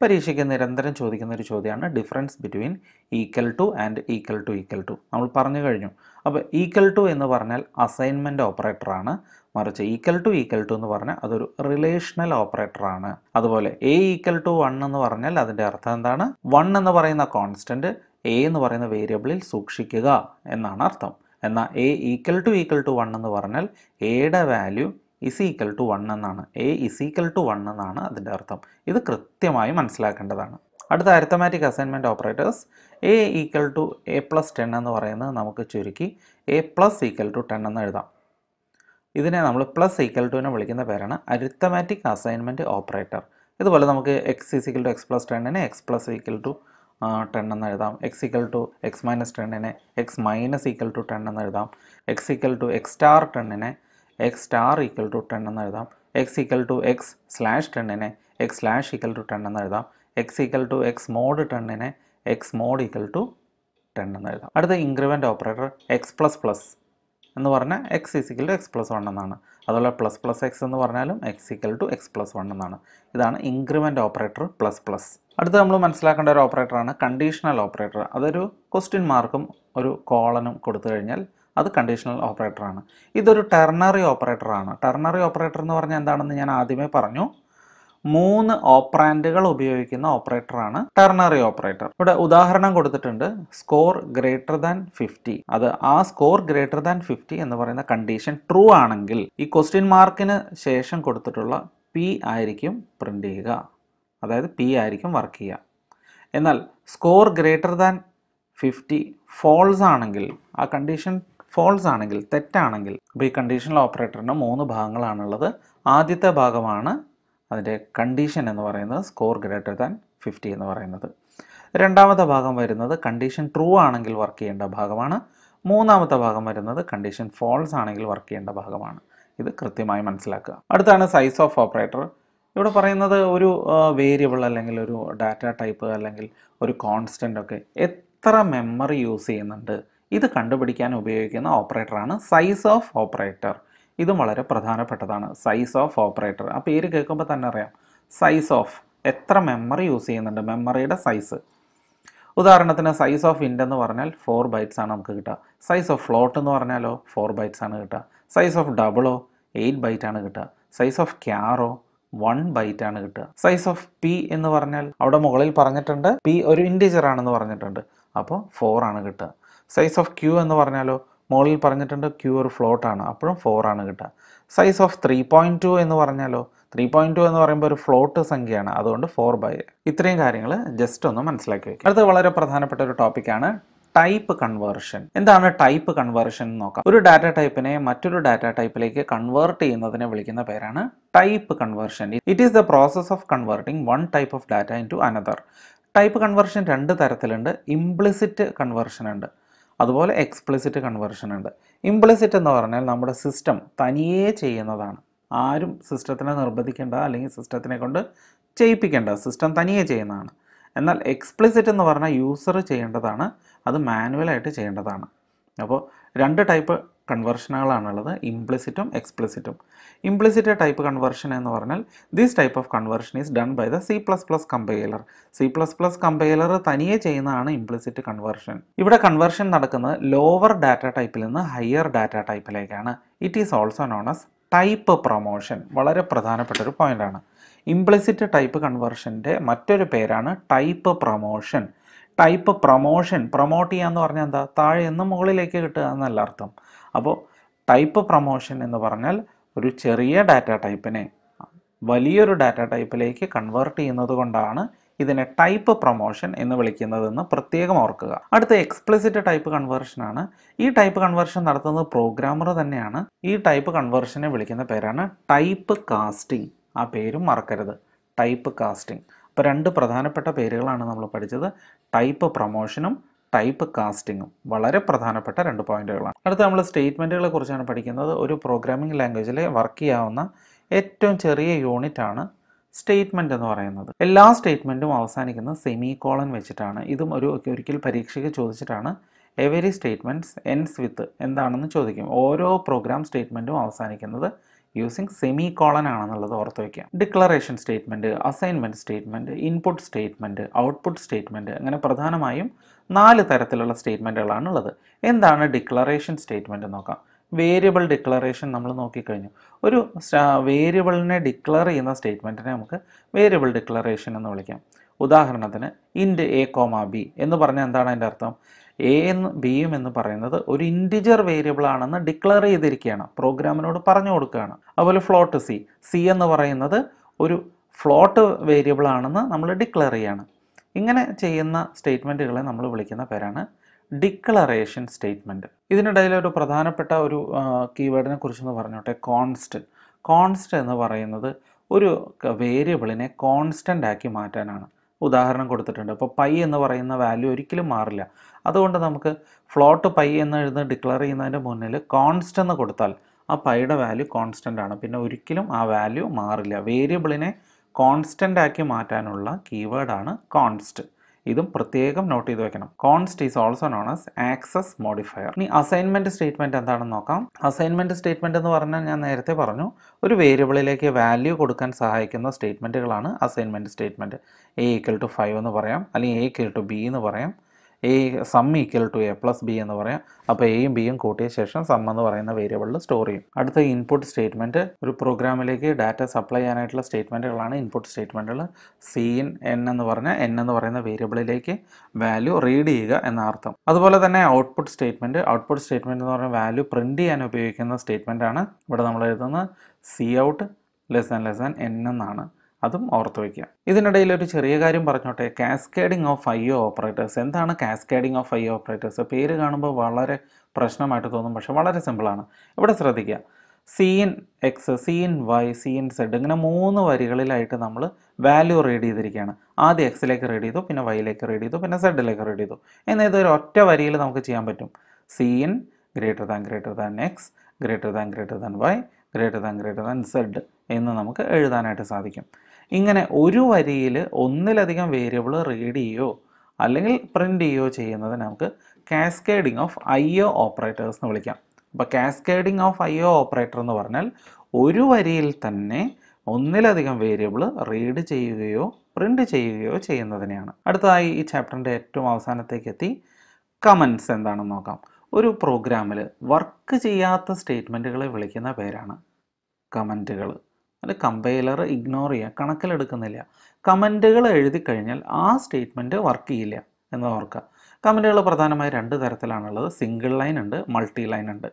പരീക്ഷയ്ക്ക് നിരന്തരം ചോദിക്കുന്ന ഒരു ചോദ്യമാണ് difference between equal to and equal to equal to നമ്മൾ പറഞ്ഞു കഴിഞ്ഞു അപ്പോൾ ഈക്വൽ ടു എന്ന് പറഞ്ഞാൽ അസൈൻമെൻറ്റ് ഓപ്പറേറ്ററാണ് മറിച്ച് ഈക്വൽ ടു ഈക്വൽ ടു എന്ന് പറഞ്ഞാൽ അതൊരു റിലേഷണൽ ഓപ്പറേറ്ററാണ് അതുപോലെ എ ഈക്വൽ ടു വൺ എന്ന് പറഞ്ഞാൽ അതിൻ്റെ അർത്ഥം എന്താണ് വൺ എന്ന് പറയുന്ന കോൺസ്റ്റൻറ്റ് എ എന്ന് പറയുന്ന വേരിയബിളിൽ സൂക്ഷിക്കുക എന്നാണ് അർത്ഥം എന്നാൽ A equal to equal to one എന്ന് പറഞ്ഞാൽ എയുടെ value is equal to one എന്നാണ് A is equal to one എന്നാണ് അതിൻ്റെ അർത്ഥം ഇത് കൃത്യമായി മനസ്സിലാക്കേണ്ടതാണ് അടുത്ത arithmetic assignment operators A equal to A plus ten എന്ന് പറയുന്നത് നമുക്ക് ചുരുക്കി A plus equal to ten എന്ന് എഴുതാം ഇതിനെ നമ്മൾ പ്ലസ് ഈക്വൽ ടു എന്നെ വിളിക്കുന്ന പേരാണ് അരിത്തമാറ്റിക് അസൈൻമെൻറ്റ് ഓപ്പറേറ്റർ ഇതുപോലെ നമുക്ക് X is equal to X plus ടെണ്ണിനെ X plus equal to ten എന്ന് എഴുതാം X equal to X minus ടെണ്ണിനെ X minus equal to ten എന്ന് എഴുതാം X equal to X star ടെണ്ണിനെ X star equal to ten എന്ന് എഴുതാം X equal to X slash ടെണ്ണിനെ X slash equal to ten എന്ന് എഴുതാം X equal to X mod ടെണ്ണിനെ X mod equal to ten എന്ന് എഴുതാം അടുത്ത increment operator X plus plus എന്ന് പറഞ്ഞാൽ X is equal to X plus one എന്നാണ് അതുപോലെ പ്ലസ് പ്ലസ് എക്സ് എന്ന് പറഞ്ഞാലും X equal to X plus one എന്നാണ് ഇതാണ് ഇൻക്രിമെൻ്റ് ഓപ്പറേറ്റർ പ്ലസ് പ്ലസ് അടുത്ത നമ്മൾ മനസ്സിലാക്കേണ്ട ഒരു ഓപ്പറേറ്ററാണ് കണ്ടീഷണൽ ഓപ്പറേറ്റർ അതൊരു ക്വസ്റ്റ്യൻ മാർക്കും ഒരു കോളനും കൊടുത്തു കഴിഞ്ഞാൽ അത് കണ്ടീഷണൽ ഓപ്പറേറ്ററാണ് ഇതൊരു ടെർണറി ഓപ്പറേറ്ററാണ് ടെർണറി ഓപ്പറേറ്റർ എന്ന് പറഞ്ഞാൽ എന്താണെന്ന് ഞാൻ ആദ്യമേ പറഞ്ഞു മൂന്ന് ഓപ്പറാൻഡുകൾ ഉപയോഗിക്കുന്ന ഓപ്പറേറ്ററാണ് ടെർണറി ഓപ്പറേറ്റർ ഇവിടെ ഉദാഹരണം കൊടുത്തിട്ടുണ്ട് സ്കോർ ഗ്രേറ്റർ ദാൻ ഫിഫ്റ്റി അത് ആ സ്കോർ ഗ്രേറ്റർ ദാൻ ഫിഫ്റ്റി എന്ന് പറയുന്ന കണ്ടീഷൻ ട്രൂ ആണെങ്കിൽ ഈ ക്വസ്റ്റ്യൻ മാർക്കിന് ശേഷം കൊടുത്തിട്ടുള്ള പി ആയിരിക്കും പ്രിൻ്റ് ചെയ്യുക അതായത് പി ആയിരിക്കും വർക്ക് ചെയ്യുക എന്നാൽ score greater than fifty false ആണെങ്കിൽ ആ കണ്ടീഷൻ ഫോൾസ് ആണെങ്കിൽ തെറ്റാണെങ്കിൽ അപ്പോൾ ഈ കണ്ടീഷണൽ ഓപ്പറേറ്ററിന് മൂന്ന് ഭാഗങ്ങളാണുള്ളത് ആദ്യത്തെ ഭാഗമാണ് അതിൻ്റെ കണ്ടീഷൻ എന്ന് പറയുന്നത് സ്കോർ ഗ്രേറ്റർ ദാൻ ഫിഫ്റ്റി എന്ന് പറയുന്നത് രണ്ടാമത്തെ ഭാഗം വരുന്നത് കണ്ടീഷൻ ട്രൂ ആണെങ്കിൽ വർക്ക് ചെയ്യേണ്ട ഭാഗമാണ് മൂന്നാമത്തെ ഭാഗം വരുന്നത് കണ്ടീഷൻ ഫോൾസ് ആണെങ്കിൽ വർക്ക് ചെയ്യേണ്ട ഭാഗമാണ് ഇത് കൃത്യമായി മനസ്സിലാക്കുക അടുത്താണ് സൈസ് ഓഫ് ഓപ്പറേറ്റർ ഇവിടെ പറയുന്നത് ഒരു വേരിയബിൾ അല്ലെങ്കിൽ ഒരു ഡാറ്റ ടൈപ്പ് അല്ലെങ്കിൽ ഒരു കോൺസ്റ്റൻ്റ് ഒക്കെ എത്ര മെമ്മറി യൂസ് ചെയ്യുന്നുണ്ട് ഇത് കണ്ടുപിടിക്കാൻ ഉപയോഗിക്കുന്ന ഓപ്പറേറ്ററാണ് സൈസ് ഓഫ് ഓപ്പറേറ്റർ ഇതും വളരെ പ്രധാനപ്പെട്ടതാണ് സൈസ് ഓഫ് ഓപ്പറേറ്റർ ആ പേര് കേൾക്കുമ്പോൾ തന്നെ അറിയാം സൈസ് ഓഫ് എത്ര മെമ്മറി യൂസ് ചെയ്യുന്നുണ്ട് മെമ്മറിയുടെ സൈസ് ഉദാഹരണത്തിന് സൈസ് ഓഫ് ഇൻഡ് എന്ന് പറഞ്ഞാൽ ഫോർ ബൈറ്റ്സ് ആണ് നമുക്ക് കിട്ടുക സൈസ് ഓഫ് ഫ്ലോട്ട് എന്ന് പറഞ്ഞാലോ ഫോർ ബൈറ്റ്സ് ആണ് കിട്ടുക സൈസ് ഓഫ് ഡബിളോ എയ്റ്റ് ബൈറ്റ് ആണ് കിട്ടുക സൈസ് ഓഫ് ക്യാറോ വൺ ബൈറ്റ് ആണ് കിട്ടുക സൈസ് ഓഫ് പി എന്ന് പറഞ്ഞാൽ അവിടെ മുകളിൽ പറഞ്ഞിട്ടുണ്ട് പി ഒരു ഇൻറ്റീജർ ആണെന്ന് പറഞ്ഞിട്ടുണ്ട് അപ്പോൾ ഫോർ ആണ് കിട്ടുക സൈസ് ഓഫ് ക്യൂ എന്ന് പറഞ്ഞാലോ മുകളിൽ പറഞ്ഞിട്ടുണ്ട് ക്യൂർ ആണ് അപ്പോഴും ഫോർ ആണ് കിട്ടുക size of three point two എന്ന് പറഞ്ഞാലോ ത്രീ പോയിൻറ്റ് ടു എന്ന് പറയുമ്പോൾ ഒരു ഫ്ലോട്ട് സംഖ്യയാണ് അതുകൊണ്ട് ഫോർ ബൈ ഇത്രയും കാര്യങ്ങൾ ജസ്റ്റ് ഒന്ന് മനസ്സിലാക്കി വയ്ക്കുക അടുത്ത വളരെ പ്രധാനപ്പെട്ട ഒരു ടോപ്പിക്കാണ് ടൈപ്പ് കൺവേർഷൻ എന്താണ് ടൈപ്പ് കൺവേർഷൻ എന്ന് നോക്കാം ഒരു ഡാറ്റ ടൈപ്പിനെ മറ്റൊരു ഡാറ്റ ടൈപ്പിലേക്ക് കൺവേർട്ട് ചെയ്യുന്നതിനെ വിളിക്കുന്ന പേരാണ് type conversion it is the process of converting one type of data into another type conversion രണ്ട് തരത്തിലുണ്ട് ഇംപ്ലിസിറ്റ് കൺവേർഷൻ ഉണ്ട് അതുപോലെ എക്സ്പ്ലിസിറ്റ് കൺവേർഷൻ ഉണ്ട് ഇംപ്ലിസിറ്റ് എന്ന് പറഞ്ഞാൽ നമ്മുടെ സിസ്റ്റം തനിയേ ചെയ്യുന്നതാണ് ആരും സിസ്റ്റത്തിനെ നിർബന്ധിക്കേണ്ട അല്ലെങ്കിൽ സിസ്റ്റത്തിനെ കൊണ്ട് ചെയ്യിപ്പിക്കേണ്ട സിസ്റ്റം തനിയെ ചെയ്യുന്നതാണ് എന്നാൽ എക്സ്പ്ലിസിറ്റ് എന്ന് പറഞ്ഞാൽ യൂസർ ചെയ്യേണ്ടതാണ് അത് മാനുവലായിട്ട് ചെയ്യേണ്ടതാണ് അപ്പോൾ രണ്ട് ടൈപ്പ് കൺവേർഷനുകളാണുള്ളത് ഇംപ്ലിസിറ്റും എക്സ്പ്ലിസിറ്റും ഇംപ്ലിസിറ്റ് ടൈപ്പ് കൺവേർഷൻ എന്ന് പറഞ്ഞാൽ this type of conversion is done by the C plus plus compiler C plus plus compiler തനിയെ ചെയ്യുന്നതാണ് ഇംപ്ലിസിറ്റ് കൺവേർഷൻ ഇവിടെ കൺവേർഷൻ നടക്കുന്നത് ലോവർ ഡാറ്റ ടൈപ്പിൽ നിന്ന് ഹയർ ഡാറ്റ ടൈപ്പിലേക്കാണ് it is also known as type promotion വളരെ പ്രധാനപ്പെട്ട ഒരു പോയിന്റാണ് ഇംപ്ലിസിറ്റ് ടൈപ്പ് കൺവേർഷൻ്റെ മറ്റൊരു പേരാണ് type promotion type promotion promote ചെയ്യുക എന്ന് പറഞ്ഞാൽ എന്താ താഴെ നിന്ന് മുകളിലേക്ക് കിട്ടുക എന്നല്ല അർത്ഥം അപ്പോൾ ടൈപ്പ് പ്രൊമോഷൻ എന്ന് പറഞ്ഞാൽ ഒരു ചെറിയ ഡാറ്റ ടൈപ്പിനെ വലിയൊരു ഡാറ്റ ടൈപ്പിലേക്ക് കൺവേർട്ട് ചെയ്യുന്നത് കൊണ്ടാണ് ഇതിനെ ടൈപ്പ് പ്രൊമോഷൻ എന്ന് വിളിക്കുന്നതെന്ന് പ്രത്യേകം ഓർക്കുക അടുത്ത എക്സ്പ്ലിസിറ്റ് ടൈപ്പ് കൺവേർഷനാണ് ഈ ടൈപ്പ് കൺവേർഷൻ നടത്തുന്നത് പ്രോഗ്രാമർ തന്നെയാണ് ഈ ടൈപ്പ് കൺവേർഷനെ വിളിക്കുന്ന പേരാണ് ടൈപ്പ് കാസ്റ്റിംഗ് ആ പേരും മറക്കരുത് ടൈപ്പ് കാസ്റ്റിംഗ് അപ്പോൾ രണ്ട് പ്രധാനപ്പെട്ട പേരുകളാണ് നമ്മൾ പഠിച്ചത് ടൈപ്പ് പ്രൊമോഷനും ടൈപ്പ് കാസ്റ്റിങ്ങും വളരെ പ്രധാനപ്പെട്ട രണ്ട് പോയിന്റുകളാണ് അടുത്ത നമ്മൾ സ്റ്റേറ്റ്മെൻറ്റുകളെ കുറിച്ചാണ് പഠിക്കുന്നത് ഒരു പ്രോഗ്രാമിംഗ് ലാംഗ്വേജിൽ വർക്ക് ചെയ്യാവുന്ന ഏറ്റവും ചെറിയ യൂണിറ്റാണ് സ്റ്റേറ്റ്മെൻ്റ് എന്ന് പറയുന്നത് എല്ലാ സ്റ്റേറ്റ്മെൻറ്റും അവസാനിക്കുന്ന സെമി കോളൻ വെച്ചിട്ടാണ് ഇതും ഒരു ഒരിക്കൽ പരീക്ഷയ്ക്ക് ചോദിച്ചിട്ടാണ് എവരി സ്റ്റേറ്റ്മെൻറ്റ്സ് എൻസ് വിത്ത് എന്താണെന്ന് ചോദിക്കും ഓരോ പ്രോഗ്രാം സ്റ്റേറ്റ്മെൻറ്റും അവസാനിക്കുന്നത് യൂസിങ് സെമി കോളൻ ആണെന്നുള്ളത് ഓർത്ത് വയ്ക്കാം declaration statement assignment statement input statement output statement അങ്ങനെ പ്രധാനമായും നാല് തരത്തിലുള്ള സ്റ്റേറ്റ്മെൻറ്റുകളാണ് ഉള്ളത് എന്താണ് ഡിക്ലറേഷൻ സ്റ്റേറ്റ്മെൻറ്റ് നോക്കാം വേരിയബിൾ ഡിക്ലറേഷൻ നമ്മൾ നോക്കിക്കഴിഞ്ഞു ഒരു വേരിയബിളിനെ ഡിക്ലെയർ ചെയ്യുന്ന സ്റ്റേറ്റ്മെൻറ്റിനെ നമുക്ക് വേരിയബിൾ ഡിക്ലറേഷൻ എന്ന് വിളിക്കാം ഉദാഹരണത്തിന് ഇൻഡ് എ കോമ ബി എന്ന് പറഞ്ഞാൽ എന്താണ് അതിൻ്റെ അർത്ഥം എ എന്ന് ബിയും എന്ന് പറയുന്നത് ഒരു ഇൻഡിജർ വേരിയബിൾ ആണെന്ന് ഡിക്ലെയർ ചെയ്തിരിക്കുകയാണ് പ്രോഗ്രാമിനോട് പറഞ്ഞു കൊടുക്കുകയാണ് അതുപോലെ ഫ്ലോട്ട് സി സി എന്ന് പറയുന്നത് ഒരു ഫ്ലോട്ട് വേരിയബിൾ ആണെന്ന് നമ്മൾ ഡിക്ലെയർ ചെയ്യാണ് ഇങ്ങനെ ചെയ്യുന്ന സ്റ്റേറ്റ്മെൻറ്റുകളെ നമ്മൾ വിളിക്കുന്ന പേരാണ് ഡിക്ലറേഷൻ സ്റ്റേറ്റ്മെൻറ്റ് ഇതിനിടയിൽ ഒരു പ്രധാനപ്പെട്ട ഒരു കീവേഡിനെ കുറിച്ചൊന്ന് പറഞ്ഞോട്ടെ കോൺസ്റ്റ് കോൺസ്റ്റ് എന്ന് പറയുന്നത് ഒരു വേരിയബിളിനെ കോൺസ്റ്റൻ്റ് ആക്കി മാറ്റാനാണ് ഉദാഹരണം കൊടുത്തിട്ടുണ്ട് അപ്പോൾ പൈ എന്ന് പറയുന്ന വാല്യൂ ഒരിക്കലും മാറില്ല അതുകൊണ്ട് നമുക്ക് ഫ്ലോട്ട് പൈ എന്ന് എഴുതുന്ന ഡിക്ലർ ചെയ്യുന്നതിൻ്റെ മുന്നിൽ കോൺസ്റ്റ് എന്ന് കൊടുത്താൽ ആ പൈയുടെ വാല്യൂ കോൺസ്റ്റൻ്റ് ആണ് പിന്നെ ഒരിക്കലും ആ വാല്യൂ മാറില്ല വേരിയബിളിനെ കോൺസ്റ്റൻ്റ് ആക്കി മാറ്റാനുള്ള കീവേഡാണ് കോൺസ്റ്റ് ഇതും പ്രത്യേകം നോട്ട് ചെയ്ത് വെക്കണം const is also known as access modifier ഇനി അസൈൻമെന്റ് സ്റ്റേറ്റ്മെന്റ് എന്താണെന്ന് നോക്കാം അസൈൻമെന്റ് സ്റ്റേറ്റ്മെന്റ് എന്ന് പറഞ്ഞാൽ ഞാൻ നേരത്തെ പറഞ്ഞു ഒരു വേരിയബിളിലേക്ക് വാല്യൂ കൊടുക്കാൻ സഹായിക്കുന്ന സ്റ്റേറ്റ്മെന്റുകളാണ് assignment statement A equal to five എന്ന് പറയാം അല്ലെങ്കിൽ എ ഈക്വൽ ടു ബി എന്ന് പറയാം ഈ sum equal to A plus B എന്ന് പറയാം അപ്പോൾ എയും ബിയും കൂട്ടിയ ശേഷം സം എന്ന് പറയുന്ന വേരിയബിളിൽ സ്റ്റോർ ചെയ്യും അടുത്ത ഇൻപുട്ട് സ്റ്റേറ്റ്മെൻറ്റ് ഒരു പ്രോഗ്രാമിലേക്ക് ഡാറ്റ സപ്ലൈ ചെയ്യാനായിട്ടുള്ള സ്റ്റേറ്റ്മെൻറ്റുകളാണ് ഇൻപുട്ട് സ്റ്റേറ്റ്മെൻറ്റുകൾ സി ഇൻ എൻ എന്ന് പറഞ്ഞ എൻ എന്ന് പറയുന്ന വേരിയബിളിലേക്ക് വാല്യൂ റീഡ് ചെയ്യുക എന്ന അർത്ഥം അതുപോലെ തന്നെ ഔട്ട്പുട്ട് സ്റ്റേറ്റ്മെൻറ്റ് ഔട്ട്പുട്ട് സ്റ്റേറ്റ്മെൻറ്റ് എന്ന് പറഞ്ഞാൽ വാല്യൂ പ്രിൻറ്റ് ചെയ്യാൻ ഉപയോഗിക്കുന്ന സ്റ്റേറ്റ്മെൻറ്റാണ് ഇവിടെ നമ്മൾ എഴുതുന്നത് C out less and less and N എന്നാണ് അതും ഓർത്ത് വയ്ക്കുക ഇതിനിടയിൽ ഒരു ചെറിയ കാര്യം പറഞ്ഞോട്ടെ cascading of I O operators എന്താണ് cascading of I O operators പേര് കാണുമ്പോൾ വളരെ പ്രശ്നമായിട്ട് തോന്നും പക്ഷെ വളരെ സിമ്പിളാണ് ഇവിടെ ശ്രദ്ധിക്കുക C in X C in Y C in Z ഇങ്ങനെ മൂന്ന് വരികളിലായിട്ട് നമ്മൾ വാല്യൂ റീഡ് ചെയ്തിരിക്കുകയാണ് ആദ്യം എക്സിലേക്ക് റീഡ് ചെയ്തു പിന്നെ വൈയിലേക്ക് റീഡ് ചെയ്തു പിന്നെ സെഡിലേക്ക് റീഡ് ചെയ്തു എന്നത് ഒരു ഒറ്റ വരിയിൽ നമുക്ക് ചെയ്യാൻ പറ്റും C in greater than greater than X greater than greater than Y greater than greater than Z എന്ന് നമുക്ക് എഴുതാനായിട്ട് സാധിക്കും ഇങ്ങനെ ഒരു വരിയിൽ ഒന്നിലധികം വേരിയബിൾ റീഡ് ചെയ്യുകയോ അല്ലെങ്കിൽ പ്രിൻ്റ് ചെയ്യുകയോ ചെയ്യുന്നത് നമുക്ക് cascading of I O operators എന്ന് വിളിക്കാം അപ്പോൾ cascading of I O operator എന്ന് പറഞ്ഞാൽ ഒരു വരിയിൽ തന്നെ ഒന്നിലധികം വേരിയബിൾ റീഡ് ചെയ്യുകയോ പ്രിൻ്റ് ചെയ്യുകയോ ചെയ്യുന്നതിനെയാണ് അടുത്തതായി ഈ ചാപ്റ്ററിൻ്റെ ഏറ്റവും അവസാനത്തേക്ക് എത്തി കമൻസ് എന്താണെന്ന് നോക്കാം ഒരു പ്രോഗ്രാമിൽ വർക്ക് ചെയ്യാത്ത സ്റ്റേറ്റ്മെൻറ്റുകളെ വിളിക്കുന്ന പേരാണ് കമൻറ്റുകൾ അത് കമ്പൈലർ ഇഗ്നോർ ചെയ്യുക കണക്കിലെടുക്കുന്നില്ല കമൻറ്റുകൾ എഴുതി കഴിഞ്ഞാൽ ആ സ്റ്റേറ്റ്മെൻറ്റ് വർക്ക് ചെയ്യില്ല എന്ന് ഓർക്കുക കമൻറ്റുകൾ പ്രധാനമായി രണ്ട് തരത്തിലാണുള്ളത് സിംഗിൾ ലൈൻ ഉണ്ട് മൾട്ടി ലൈൻ ഉണ്ട്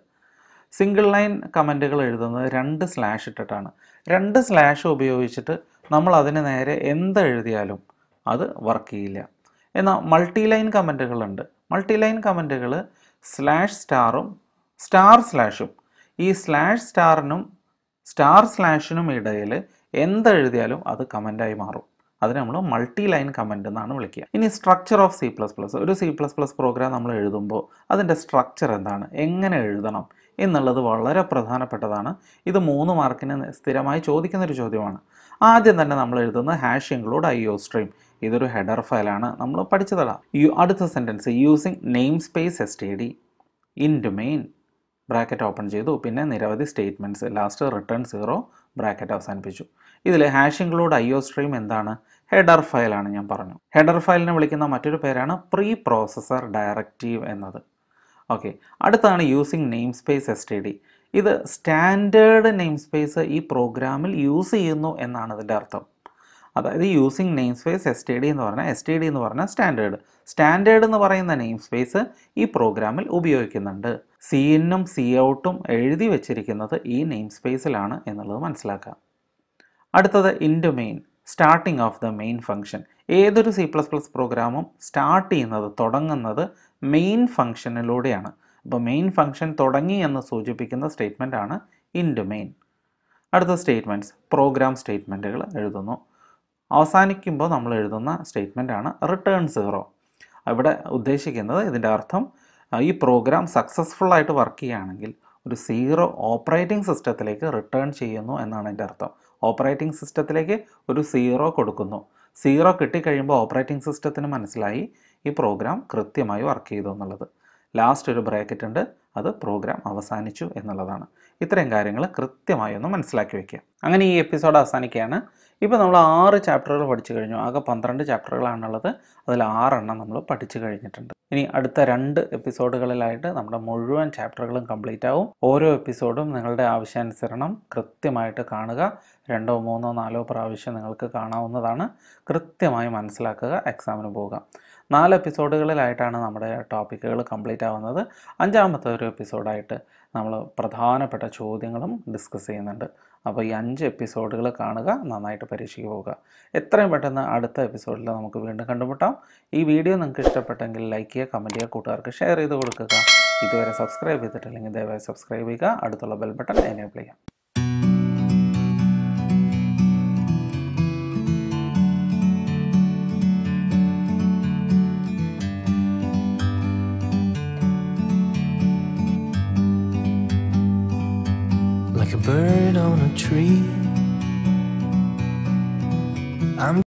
സിംഗിൾ ലൈൻ കമൻറ്റുകൾ എഴുതുന്നത് രണ്ട് സ്ലാഷ് ഇട്ടിട്ടാണ് രണ്ട് സ്ലാഷ് ഉപയോഗിച്ചിട്ട് നമ്മൾ അതിന് നേരെ എന്തെഴുതിയാലും അത് വർക്ക് ചെയ്യില്ല എന്നാൽ മൾട്ടി ലൈൻ കമൻറ്റുകളുണ്ട് മൾട്ടി ലൈൻ കമൻറ്റുകൾ സ്ലാഷ് സ്റ്റാറും സ്റ്റാർ സ്ലാഷും ഈ സ്ലാഷ് സ്റ്റാറിനും സ്റ്റാർ സ്ലാഷിനും ഇടയിൽ എന്തെഴുതിയാലും അത് കമൻ്റായി മാറും അതിന് നമ്മൾ മൾട്ടി ലൈൻ കമൻ്റ് എന്നാണ് വിളിക്കുക ഇനി structure of C plus plus ഒരു സി പ്ലസ് പ്ലസ് പ്രോഗ്രാം നമ്മൾ എഴുതുമ്പോൾ അതിൻ്റെ സ്ട്രക്ചർ എന്താണ് എങ്ങനെ എഴുതണം എന്നുള്ളത് വളരെ പ്രധാനപ്പെട്ടതാണ് ഇത് മൂന്ന് മാർക്കിന് സ്ഥിരമായി ചോദിക്കുന്ന ഒരു ചോദ്യമാണ് ആദ്യം തന്നെ നമ്മൾ എഴുതുന്നത് hash include I O stream ഇതൊരു ഹെഡർ ഫയലാണ് നമ്മൾ പഠിച്ചതടാം അടുത്ത sentence using namespace S T D int main bracket open ചെയ്തു പിന്നെ നിരവധി statements last return zero bracket അവസാനിപ്പിച്ചു ഇതിൽ hash include I O stream എന്താണ് ഹെഡർ ഫയലാണ് ഞാൻ പറഞ്ഞു ഹെഡർ ഫയലിനെ വിളിക്കുന്ന മറ്റൊരു പേരാണ് പ്രീ പ്രോസസർ ഡയറക്റ്റീവ് എന്നത് ഓക്കെ അടുത്താണ് using namespace S T D ഇത് സ്റ്റാൻഡേർഡ് നെയിം സ്പേസ് ഈ പ്രോഗ്രാമിൽ യൂസ് ചെയ്യുന്നു എന്നാണ് ഇതിൻ്റെ അർത്ഥം അതായത് using namespace S T D എന്ന് പറഞ്ഞാൽ എസ് ടി ഡി എന്ന് പറഞ്ഞാൽ സ്റ്റാൻഡേർഡ് സ്റ്റാൻഡേർഡ് എന്ന് പറയുന്ന നെയിം സ്പേസ് ഈ പ്രോഗ്രാമിൽ ഉപയോഗിക്കുന്നുണ്ട് സി ഇന്നും സി ഔട്ടും എഴുതി വെച്ചിരിക്കുന്നത് ഈ നെയിം സ്പേസിലാണ് എന്നുള്ളത് മനസ്സിലാക്കാം അടുത്തത് int main starting of the main function ഏതൊരു സി പ്ലസ് പ്ലസ് പ്രോഗ്രാമും സ്റ്റാർട്ട് ചെയ്യുന്നത് തുടങ്ങുന്നത് മെയിൻ ഫംഗ്ഷനിലൂടെയാണ് അപ്പോൾ മെയിൻ ഫംഗ്ഷൻ തുടങ്ങി എന്ന് സൂചിപ്പിക്കുന്ന സ്റ്റേറ്റ്മെൻ്റ് ആണ് ഇൻറ്റു മെയിൻ അടുത്ത സ്റ്റേറ്റ്മെൻറ്റ്സ് പ്രോഗ്രാം സ്റ്റേറ്റ്മെൻറ്റുകൾ എഴുതുന്നു അവസാനിക്കുമ്പോൾ നമ്മൾ എഴുതുന്ന സ്റ്റേറ്റ്മെൻ്റ് ആണ് റിട്ടേൺ സീറോ ഇവിടെ ഉദ്ദേശിക്കുന്നത് ഇതിൻ്റെ അർത്ഥം ഈ പ്രോഗ്രാം സക്സസ്ഫുൾ ആയിട്ട് വർക്ക് ചെയ്യുകയാണെങ്കിൽ ഒരു സീറോ ഓപ്പറേറ്റിംഗ് സിസ്റ്റത്തിലേക്ക് റിട്ടേൺ ചെയ്യുന്നു എന്നാണ് എൻ്റെ അർത്ഥം ഓപ്പറേറ്റിംഗ് സിസ്റ്റത്തിലേക്ക് ഒരു സീറോ കൊടുക്കുന്നു സീറോ കിട്ടിക്കഴിയുമ്പോൾ ഓപ്പറേറ്റിംഗ് സിസ്റ്റത്തിന് മനസ്സിലായി ഈ പ്രോഗ്രാം കൃത്യമായി വർക്ക് ചെയ്തു എന്നുള്ളത് ലാസ്റ്റ് ഒരു ബ്രാക്കറ്റ് ഉണ്ട് അത് പ്രോഗ്രാം അവസാനിച്ചു എന്നുള്ളതാണ് ഇത്രയും കാര്യങ്ങൾ കൃത്യമായി ഒന്ന് മനസ്സിലാക്കി വയ്ക്കുക അങ്ങനെ ഈ എപ്പിസോഡ് അവസാനിക്കുകയാണ് ഇപ്പോൾ നമ്മൾ ആറ് ചാപ്റ്ററുകൾ പഠിച്ചു കഴിഞ്ഞു ആകെ പന്ത്രണ്ട് ചാപ്റ്ററുകളാണുള്ളത് അതിൽ ആറെണ്ണം നമ്മൾ പഠിച്ചു കഴിഞ്ഞിട്ടുണ്ട് ഇനി അടുത്ത രണ്ട് എപ്പിസോഡുകളിലായിട്ട് നമ്മുടെ മുഴുവൻ ചാപ്റ്ററുകളും കംപ്ലീറ്റ് ആവും ഓരോ എപ്പിസോഡും നിങ്ങളുടെ ആവശ്യാനുസരണം കൃത്യമായിട്ട് കാണുക രണ്ടോ മൂന്നോ നാലോ പ്രാവശ്യം നിങ്ങൾക്ക് കാണാവുന്നതാണ് കൃത്യമായി മനസ്സിലാക്കുക എക്സാമിന് പോവുക നാല് എപ്പിസോഡുകളിലായിട്ടാണ് നമ്മുടെ ടോപ്പിക്കുകൾ കംപ്ലീറ്റ് ആവുന്നത് അഞ്ചാമത്തെ ഒരു എപ്പിസോഡായിട്ട് നമ്മൾ പ്രധാനപ്പെട്ട ചോദ്യങ്ങളും ഡിസ്കസ് ചെയ്യുന്നുണ്ട് അപ്പോൾ ഈ അഞ്ച് എപ്പിസോഡുകൾ കാണുക നന്നായിട്ട് പരീക്ഷയ്ക്ക് പോവുക എത്രയും പെട്ടെന്ന് അടുത്ത എപ്പിസോഡിൽ നമുക്ക് വീണ്ടും കണ്ടുമുട്ടാം ഈ വീഡിയോ നിങ്ങൾക്ക് ഇഷ്ടപ്പെട്ടെങ്കിൽ ലൈക്ക് ചെയ്യുക കമൻറ്റ് ചെയ്യുക കൂട്ടുകാർക്ക് ഷെയർ ചെയ്ത് കൊടുക്കുക ഇതുവരെ സബ്സ്ക്രൈബ് ചെയ്തിട്ടില്ലെങ്കിൽ ദയവായി സബ്സ്ക്രൈബ് ചെയ്യുക അടുത്തുള്ള ബെൽ ബട്ടൺ എനേബിൾ ചെയ്യാം bird on a tree.